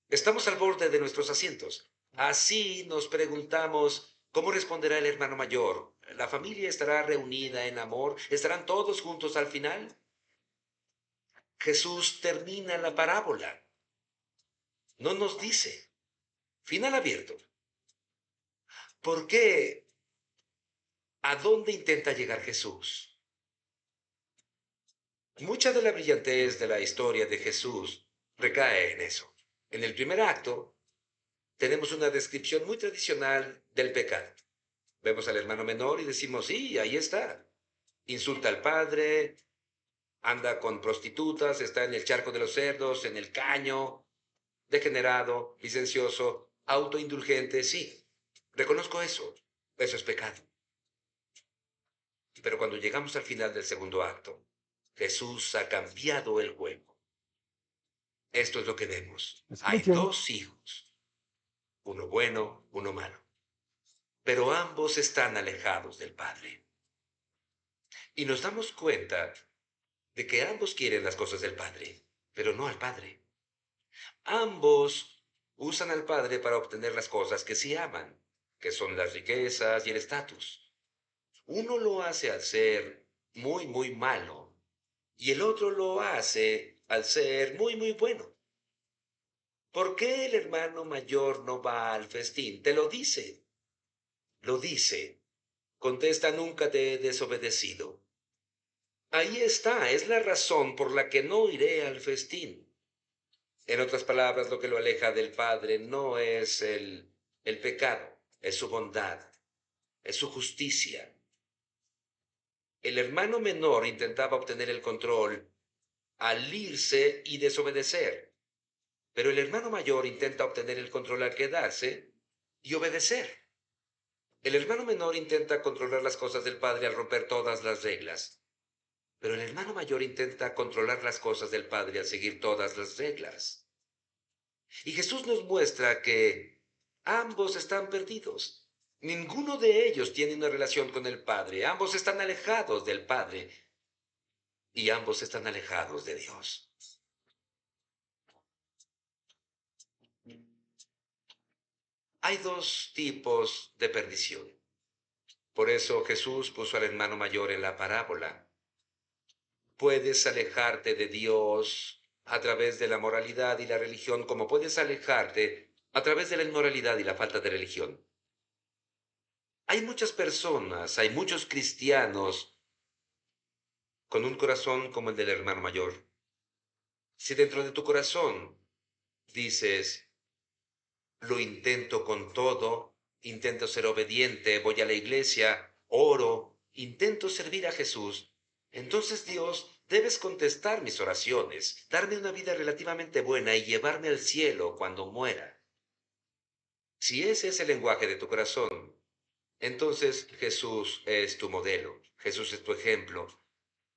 estamos al borde de nuestros asientos. Así nos preguntamos, ¿cómo responderá el hermano mayor? ¿La familia estará reunida en amor? ¿Estarán todos juntos al final? Jesús termina la parábola no nos dice. Final abierto. ¿Por qué? ¿A dónde intenta llegar Jesús? Mucha de la brillantez de la historia de Jesús recae en eso. En el primer acto tenemos una descripción muy tradicional del pecado. Vemos al hermano menor y decimos, sí, ahí está. Insulta al padre, anda con prostitutas, está en el charco de los cerdos, en el caño, degenerado, licencioso, autoindulgente, sí, reconozco eso, eso es pecado. Pero cuando llegamos al final del segundo acto, Jesús ha cambiado el juego. Esto es lo que vemos. Hay dos hijos, uno bueno, uno malo. Pero ambos están alejados del Padre. Y nos damos cuenta de que ambos quieren las cosas del Padre, pero no al Padre. Ambos usan al Padre para obtener las cosas que se aman, que son las riquezas y el estatus. Uno lo hace al ser muy, muy malo y el otro lo hace al ser muy, muy bueno. ¿Por qué el hermano mayor no va al festín? Te lo dice. Lo dice. Contesta, nunca te he desobedecido. Ahí está, es la razón por la que no iré al festín. En otras palabras, lo que lo aleja del Padre no es el, el pecado, es su bondad, es su justicia. El hermano menor intentaba obtener el control al irse y desobedecer, pero el hermano mayor intenta obtener el control al quedarse y obedecer. El hermano menor intenta controlar las cosas del padre al romper todas las reglas. Pero el hermano mayor intenta controlar las cosas del padre al seguir todas las reglas. Y Jesús nos muestra que ambos están perdidos. Ninguno de ellos tiene una relación con el Padre. Ambos están alejados del Padre. Y ambos están alejados de Dios. Hay dos tipos de perdición. Por eso Jesús puso al hermano mayor en la parábola puedes alejarte de Dios a través de la moralidad y la religión, como puedes alejarte a través de la inmoralidad y la falta de religión. Hay muchas personas, hay muchos cristianos con un corazón como el del hermano mayor. Si dentro de tu corazón dices, lo intento con todo, intento ser obediente, voy a la iglesia, oro, intento servir a Jesús, entonces Dios, debes contestar mis oraciones, darme una vida relativamente buena y llevarme al cielo cuando muera. Si ese es el lenguaje de tu corazón, entonces Jesús es tu modelo, Jesús es tu ejemplo,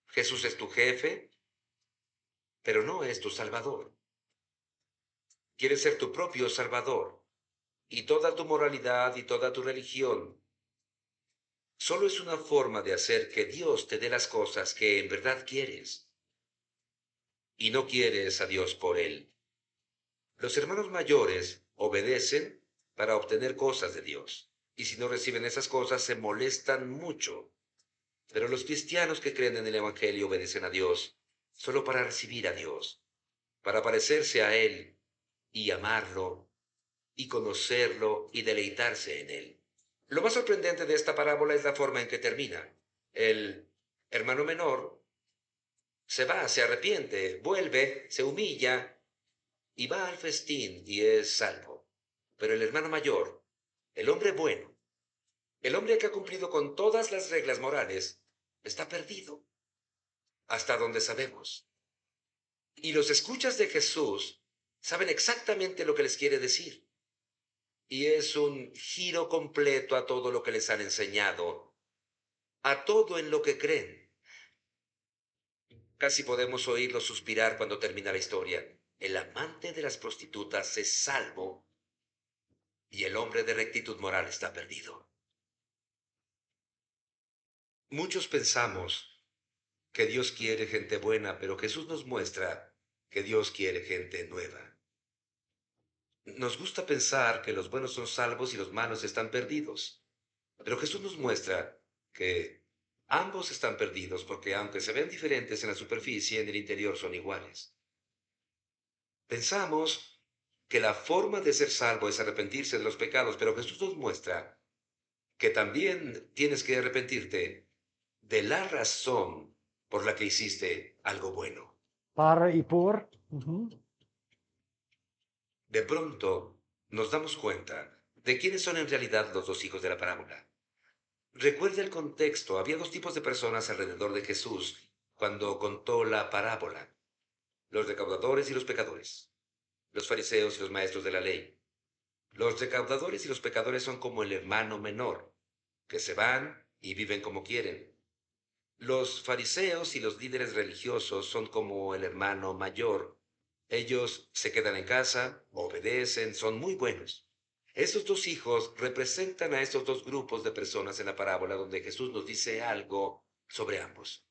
Jesús es tu jefe, pero no es tu salvador. Quieres ser tu propio salvador, y toda tu moralidad y toda tu religión Solo es una forma de hacer que Dios te dé las cosas que en verdad quieres. Y no quieres a Dios por Él. Los hermanos mayores obedecen para obtener cosas de Dios. Y si no reciben esas cosas se molestan mucho. Pero los cristianos que creen en el Evangelio obedecen a Dios solo para recibir a Dios, para parecerse a Él y amarlo y conocerlo y deleitarse en Él. Lo más sorprendente de esta parábola es la forma en que termina. El hermano menor se va, se arrepiente, vuelve, se humilla y va al festín y es salvo. Pero el hermano mayor, el hombre bueno, el hombre que ha cumplido con todas las reglas morales, está perdido, hasta donde sabemos. Y los escuchas de Jesús saben exactamente lo que les quiere decir y es un giro completo a todo lo que les han enseñado, a todo en lo que creen. Casi podemos oírlos suspirar cuando termina la historia. El amante de las prostitutas es salvo y el hombre de rectitud moral está perdido. Muchos pensamos que Dios quiere gente buena, pero Jesús nos muestra que Dios quiere gente nueva. Nos gusta pensar que los buenos son salvos y los malos están perdidos. Pero Jesús nos muestra que ambos están perdidos porque aunque se ven diferentes en la superficie, en el interior son iguales. Pensamos que la forma de ser salvo es arrepentirse de los pecados, pero Jesús nos muestra que también tienes que arrepentirte de la razón por la que hiciste algo bueno. Para y por. De pronto, nos damos cuenta de quiénes son en realidad los dos hijos de la parábola. Recuerde el contexto, había dos tipos de personas alrededor de Jesús cuando contó la parábola, los recaudadores y los pecadores, los fariseos y los maestros de la ley. Los recaudadores y los pecadores son como el hermano menor, que se van y viven como quieren. Los fariseos y los líderes religiosos son como el hermano mayor, ellos se quedan en casa, obedecen, son muy buenos. Esos dos hijos representan a estos dos grupos de personas en la parábola donde Jesús nos dice algo sobre ambos.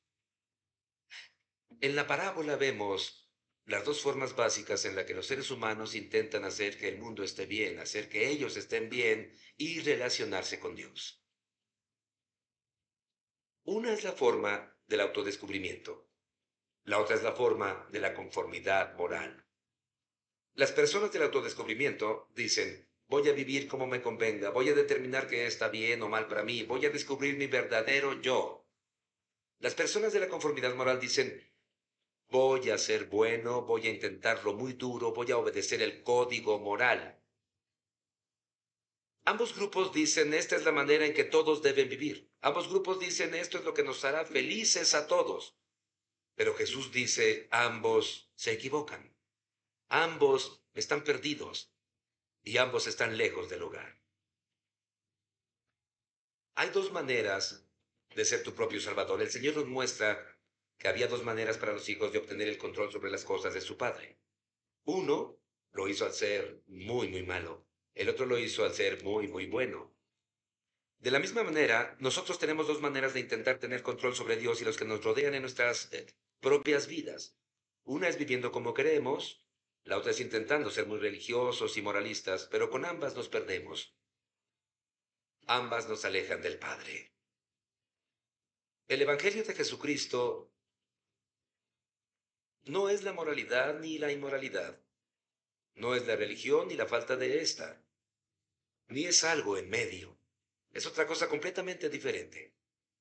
En la parábola vemos las dos formas básicas en las que los seres humanos intentan hacer que el mundo esté bien, hacer que ellos estén bien y relacionarse con Dios. Una es la forma del autodescubrimiento. La otra es la forma de la conformidad moral. Las personas del autodescubrimiento dicen, voy a vivir como me convenga, voy a determinar qué está bien o mal para mí, voy a descubrir mi verdadero yo. Las personas de la conformidad moral dicen, voy a ser bueno, voy a intentarlo muy duro, voy a obedecer el código moral. Ambos grupos dicen, esta es la manera en que todos deben vivir. Ambos grupos dicen, esto es lo que nos hará felices a todos. Pero Jesús dice, ambos se equivocan, ambos están perdidos y ambos están lejos del hogar. Hay dos maneras de ser tu propio Salvador. El Señor nos muestra que había dos maneras para los hijos de obtener el control sobre las cosas de su padre. Uno lo hizo al ser muy, muy malo. El otro lo hizo al ser muy, muy bueno. De la misma manera, nosotros tenemos dos maneras de intentar tener control sobre Dios y los que nos rodean en nuestras eh, propias vidas. Una es viviendo como queremos, la otra es intentando ser muy religiosos y moralistas, pero con ambas nos perdemos. Ambas nos alejan del Padre. El Evangelio de Jesucristo no es la moralidad ni la inmoralidad, no es la religión ni la falta de ésta, ni es algo en medio, es otra cosa completamente diferente,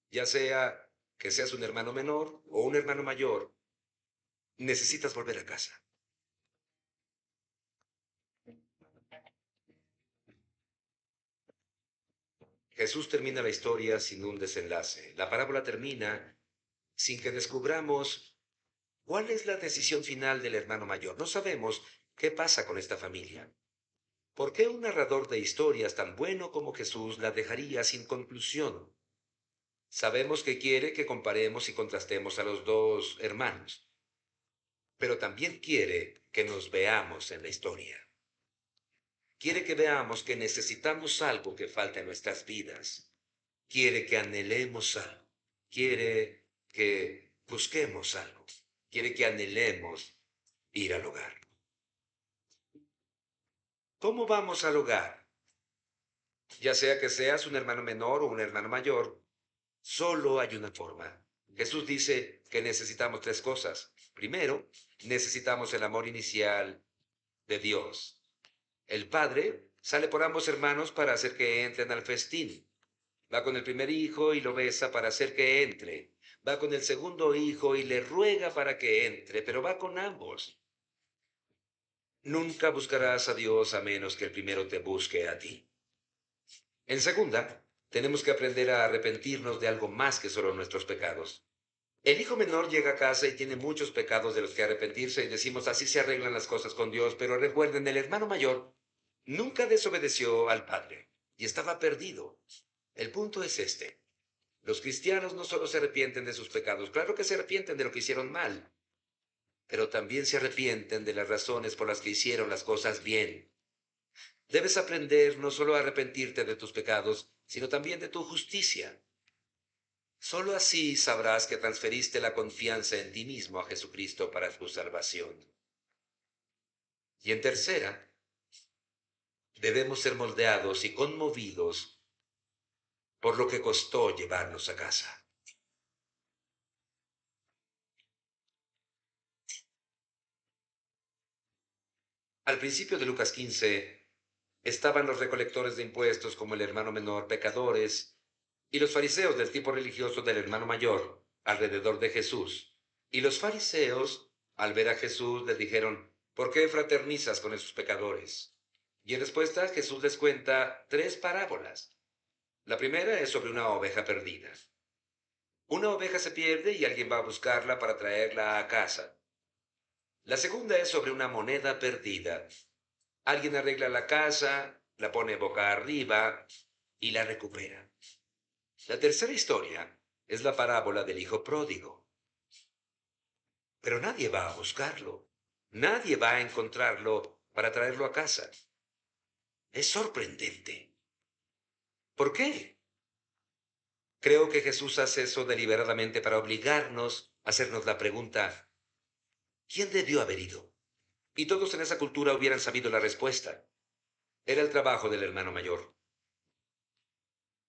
ya sea que seas un hermano menor o un hermano mayor, necesitas volver a casa. Jesús termina la historia sin un desenlace. La parábola termina sin que descubramos cuál es la decisión final del hermano mayor. No sabemos qué pasa con esta familia. ¿Por qué un narrador de historias tan bueno como Jesús la dejaría sin conclusión? Sabemos que quiere que comparemos y contrastemos a los dos hermanos, pero también quiere que nos veamos en la historia. Quiere que veamos que necesitamos algo que falta en nuestras vidas. Quiere que anhelemos algo. Quiere que busquemos algo. Quiere que anhelemos ir al hogar. ¿Cómo vamos al hogar? Ya sea que seas un hermano menor o un hermano mayor, Solo hay una forma. Jesús dice que necesitamos tres cosas. Primero, necesitamos el amor inicial de Dios. El padre sale por ambos hermanos para hacer que entren al festín. Va con el primer hijo y lo besa para hacer que entre. Va con el segundo hijo y le ruega para que entre, pero va con ambos. Nunca buscarás a Dios a menos que el primero te busque a ti. En segunda, tenemos que aprender a arrepentirnos de algo más que solo nuestros pecados. El hijo menor llega a casa y tiene muchos pecados de los que arrepentirse y decimos así se arreglan las cosas con Dios, pero recuerden, el hermano mayor nunca desobedeció al padre y estaba perdido. El punto es este. Los cristianos no solo se arrepienten de sus pecados, claro que se arrepienten de lo que hicieron mal, pero también se arrepienten de las razones por las que hicieron las cosas bien. Debes aprender no solo a arrepentirte de tus pecados, sino también de tu justicia. Solo así sabrás que transferiste la confianza en ti mismo a Jesucristo para tu salvación. Y en tercera, debemos ser moldeados y conmovidos por lo que costó llevarnos a casa. Al principio de Lucas 15, estaban los recolectores de impuestos como el hermano menor, pecadores, y los fariseos del tipo religioso del hermano mayor, alrededor de Jesús. Y los fariseos, al ver a Jesús, les dijeron, ¿por qué fraternizas con esos pecadores? Y en respuesta Jesús les cuenta tres parábolas. La primera es sobre una oveja perdida. Una oveja se pierde y alguien va a buscarla para traerla a casa. La segunda es sobre una moneda perdida. Alguien arregla la casa, la pone boca arriba y la recupera. La tercera historia es la parábola del hijo pródigo. Pero nadie va a buscarlo, nadie va a encontrarlo para traerlo a casa. Es sorprendente. ¿Por qué? Creo que Jesús hace eso deliberadamente para obligarnos a hacernos la pregunta, ¿quién debió haber ido? Y todos en esa cultura hubieran sabido la respuesta. Era el trabajo del hermano mayor.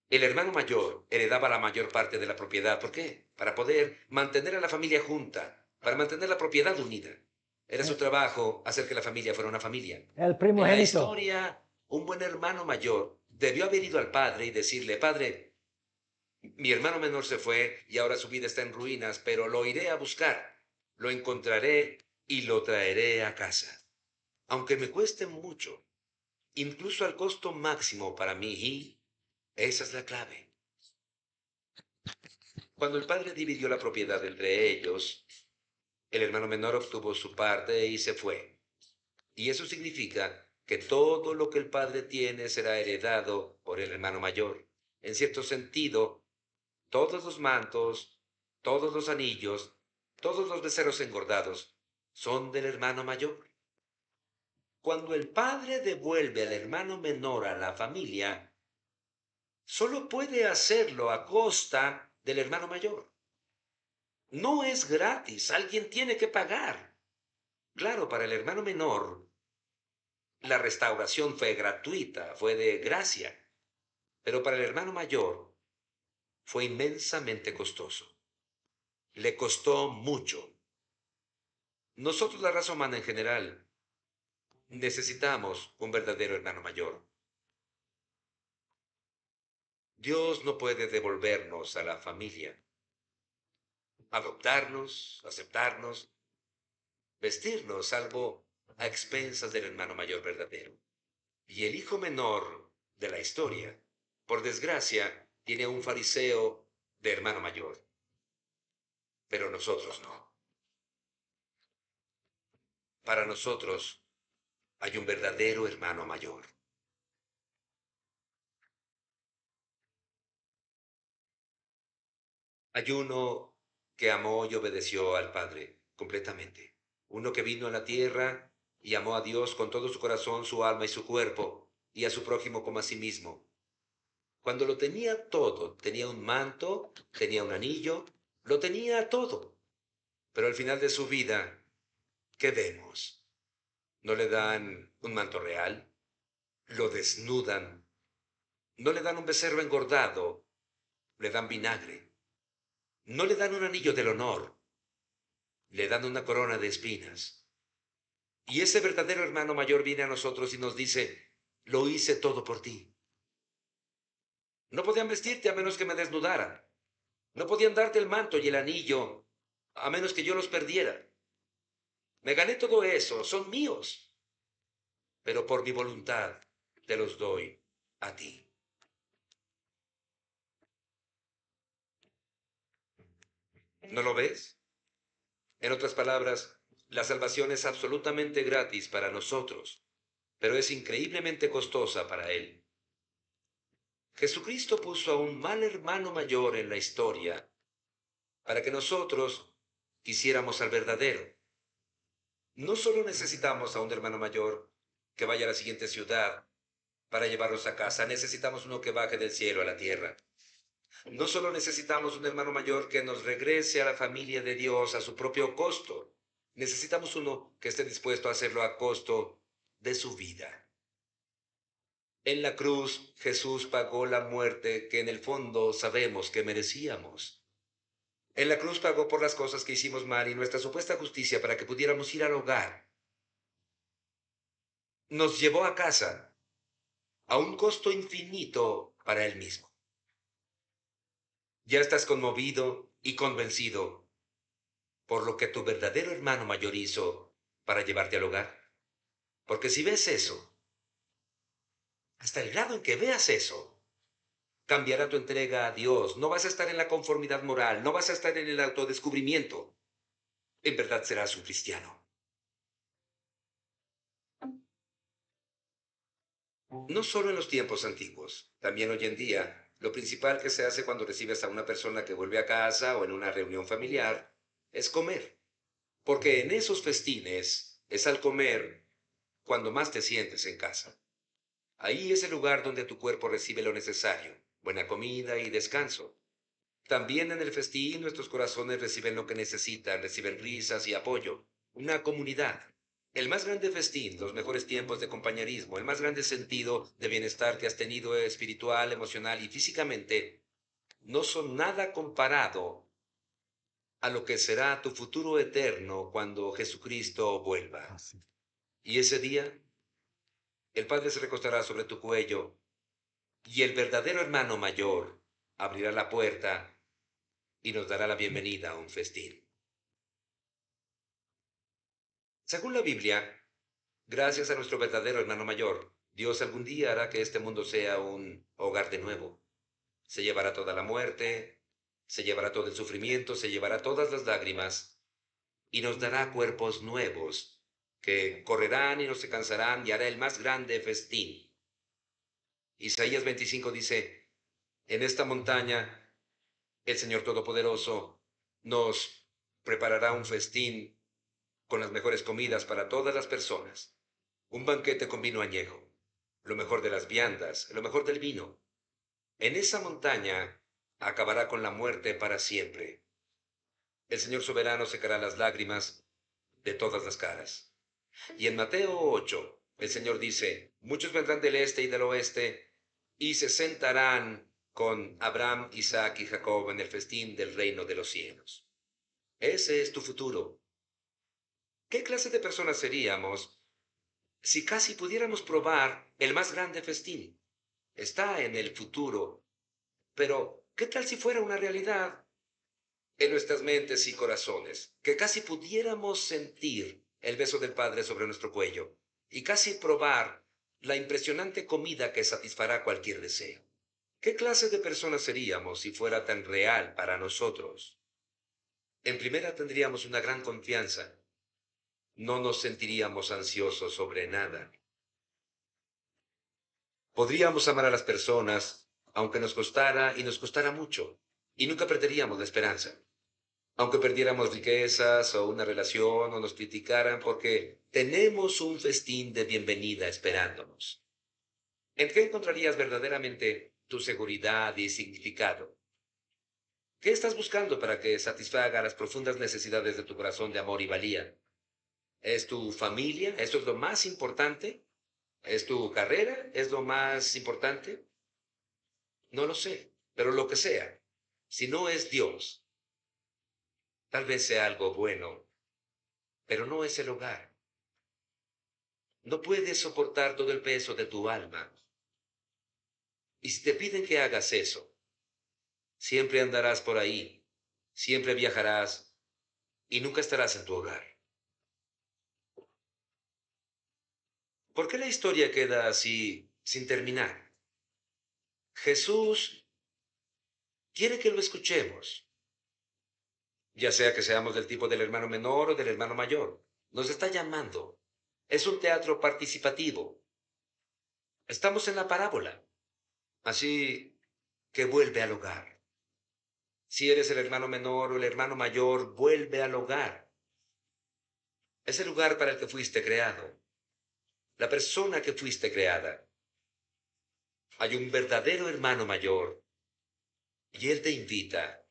El hermano mayor heredaba la mayor parte de la propiedad. ¿Por qué? Para poder mantener a la familia junta, para mantener la propiedad unida. Era su eh. trabajo hacer que la familia fuera una familia. El primo En la historia, un buen hermano mayor debió haber ido al padre y decirle, padre, mi hermano menor se fue y ahora su vida está en ruinas, pero lo iré a buscar, lo encontraré y lo traeré a casa, aunque me cueste mucho, incluso al costo máximo para mí, y esa es la clave. Cuando el padre dividió la propiedad entre ellos, el hermano menor obtuvo su parte y se fue. Y eso significa que todo lo que el padre tiene será heredado por el hermano mayor. En cierto sentido, todos los mantos, todos los anillos, todos los beceros engordados, son del hermano mayor. Cuando el padre devuelve al hermano menor a la familia, solo puede hacerlo a costa del hermano mayor. No es gratis, alguien tiene que pagar. Claro, para el hermano menor, la restauración fue gratuita, fue de gracia, pero para el hermano mayor fue inmensamente costoso. Le costó mucho. Nosotros, la raza humana en general, necesitamos un verdadero hermano mayor. Dios no puede devolvernos a la familia, adoptarnos, aceptarnos, vestirnos, salvo a expensas del hermano mayor verdadero. Y el hijo menor de la historia, por desgracia, tiene un fariseo de hermano mayor. Pero nosotros no. Para nosotros hay un verdadero hermano mayor. Hay uno que amó y obedeció al Padre completamente. Uno que vino a la tierra y amó a Dios con todo su corazón, su alma y su cuerpo, y a su prójimo como a sí mismo. Cuando lo tenía todo, tenía un manto, tenía un anillo, lo tenía todo. Pero al final de su vida ¿qué vemos? No le dan un manto real, lo desnudan, no le dan un becerro engordado, le dan vinagre, no le dan un anillo del honor, le dan una corona de espinas. Y ese verdadero hermano mayor viene a nosotros y nos dice, lo hice todo por ti. No podían vestirte a menos que me desnudaran. No podían darte el manto y el anillo a menos que yo los perdiera. Me gané todo eso, son míos, pero por mi voluntad te los doy a ti. ¿No lo ves? En otras palabras, la salvación es absolutamente gratis para nosotros, pero es increíblemente costosa para Él. Jesucristo puso a un mal hermano mayor en la historia para que nosotros quisiéramos al verdadero. No solo necesitamos a un hermano mayor que vaya a la siguiente ciudad para llevarlos a casa, necesitamos uno que baje del cielo a la tierra. No solo necesitamos un hermano mayor que nos regrese a la familia de Dios a su propio costo, necesitamos uno que esté dispuesto a hacerlo a costo de su vida. En la cruz Jesús pagó la muerte que en el fondo sabemos que merecíamos. En la cruz pagó por las cosas que hicimos mal y nuestra supuesta justicia para que pudiéramos ir al hogar. Nos llevó a casa a un costo infinito para él mismo. Ya estás conmovido y convencido por lo que tu verdadero hermano mayor hizo para llevarte al hogar. Porque si ves eso, hasta el grado en que veas eso, cambiará tu entrega a Dios, no vas a estar en la conformidad moral, no vas a estar en el autodescubrimiento. En verdad serás un cristiano. No solo en los tiempos antiguos, también hoy en día, lo principal que se hace cuando recibes a una persona que vuelve a casa o en una reunión familiar es comer. Porque en esos festines es al comer cuando más te sientes en casa. Ahí es el lugar donde tu cuerpo recibe lo necesario buena comida y descanso. También en el festín nuestros corazones reciben lo que necesitan, reciben risas y apoyo, una comunidad. El más grande festín, los mejores tiempos de compañerismo, el más grande sentido de bienestar que has tenido eh, espiritual, emocional y físicamente, no son nada comparado a lo que será tu futuro eterno cuando Jesucristo vuelva. Ah, y ese día, el Padre se recostará sobre tu cuello y el verdadero hermano mayor abrirá la puerta y nos dará la bienvenida a un festín. Según la Biblia, gracias a nuestro verdadero hermano mayor, Dios algún día hará que este mundo sea un hogar de nuevo. Se llevará toda la muerte, se llevará todo el sufrimiento, se llevará todas las lágrimas y nos dará cuerpos nuevos que correrán y no se cansarán y hará el más grande festín Isaías 25 dice, en esta montaña el Señor Todopoderoso nos preparará un festín con las mejores comidas para todas las personas, un banquete con vino añejo, lo mejor de las viandas, lo mejor del vino. En esa montaña acabará con la muerte para siempre. El Señor soberano secará las lágrimas de todas las caras. Y en Mateo 8, el Señor dice, muchos vendrán del este y del oeste y se sentarán con Abraham, Isaac y Jacob en el festín del reino de los cielos. Ese es tu futuro. ¿Qué clase de personas seríamos si casi pudiéramos probar el más grande festín? Está en el futuro. Pero, ¿qué tal si fuera una realidad en nuestras mentes y corazones? Que casi pudiéramos sentir el beso del Padre sobre nuestro cuello y casi probar la impresionante comida que satisfará cualquier deseo. ¿Qué clase de personas seríamos si fuera tan real para nosotros? En primera tendríamos una gran confianza. No nos sentiríamos ansiosos sobre nada. Podríamos amar a las personas, aunque nos costara y nos costara mucho, y nunca perderíamos la esperanza aunque perdiéramos riquezas o una relación o nos criticaran, porque tenemos un festín de bienvenida esperándonos. ¿En qué encontrarías verdaderamente tu seguridad y significado? ¿Qué estás buscando para que satisfaga las profundas necesidades de tu corazón de amor y valía? ¿Es tu familia? ¿Eso es lo más importante? ¿Es tu carrera? ¿Es lo más importante? No lo sé, pero lo que sea, si no es Dios, Tal vez sea algo bueno, pero no es el hogar. No puedes soportar todo el peso de tu alma. Y si te piden que hagas eso, siempre andarás por ahí, siempre viajarás y nunca estarás en tu hogar. ¿Por qué la historia queda así sin terminar? Jesús quiere que lo escuchemos ya sea que seamos del tipo del hermano menor o del hermano mayor. Nos está llamando. Es un teatro participativo. Estamos en la parábola. Así que vuelve al hogar. Si eres el hermano menor o el hermano mayor, vuelve al hogar. Es el lugar para el que fuiste creado. La persona que fuiste creada. Hay un verdadero hermano mayor y él te invita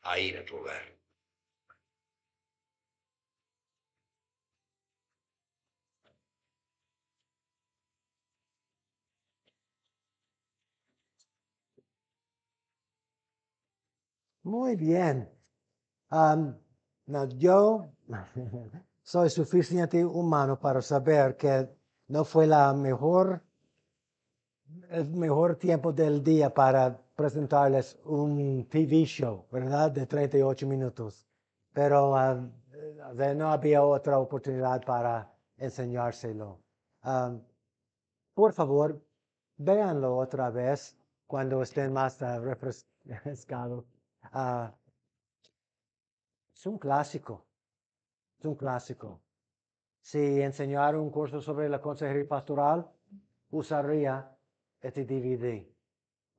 a ir a tu hogar. Muy bien. yo soy suficiente humano para saber que no fue el mejor tiempo del día para presentarles un TV show, ¿verdad? De 38 minutos. Pero no había otra oportunidad para enseñárselo. por favor, véanlo otra vez cuando estén más ah, refrescados. Ah, es un clásico, es un clásico. Si enseñara un curso sobre la consejería pastoral, usaría este DVD,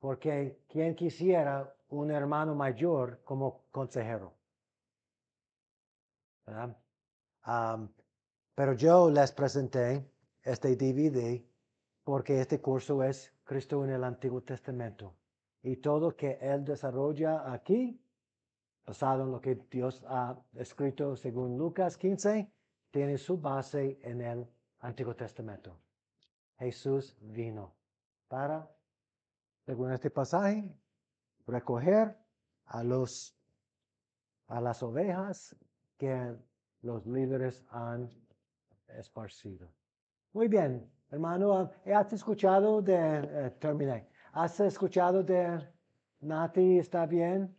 porque quien quisiera un hermano mayor como consejero. pero yo les presenté este DVD porque este curso es Cristo en el Antiguo Testamento y todo que Él desarrolla aquí, basado en lo que Dios ha escrito según Lucas 15, tiene su base en el Antiguo Testamento. Jesús vino para, según este pasaje, recoger a los a las ovejas que los líderes han esparcido. Muy bien, hermano, has escuchado de eh, terminé. ¿Has escuchado de Nati está bien?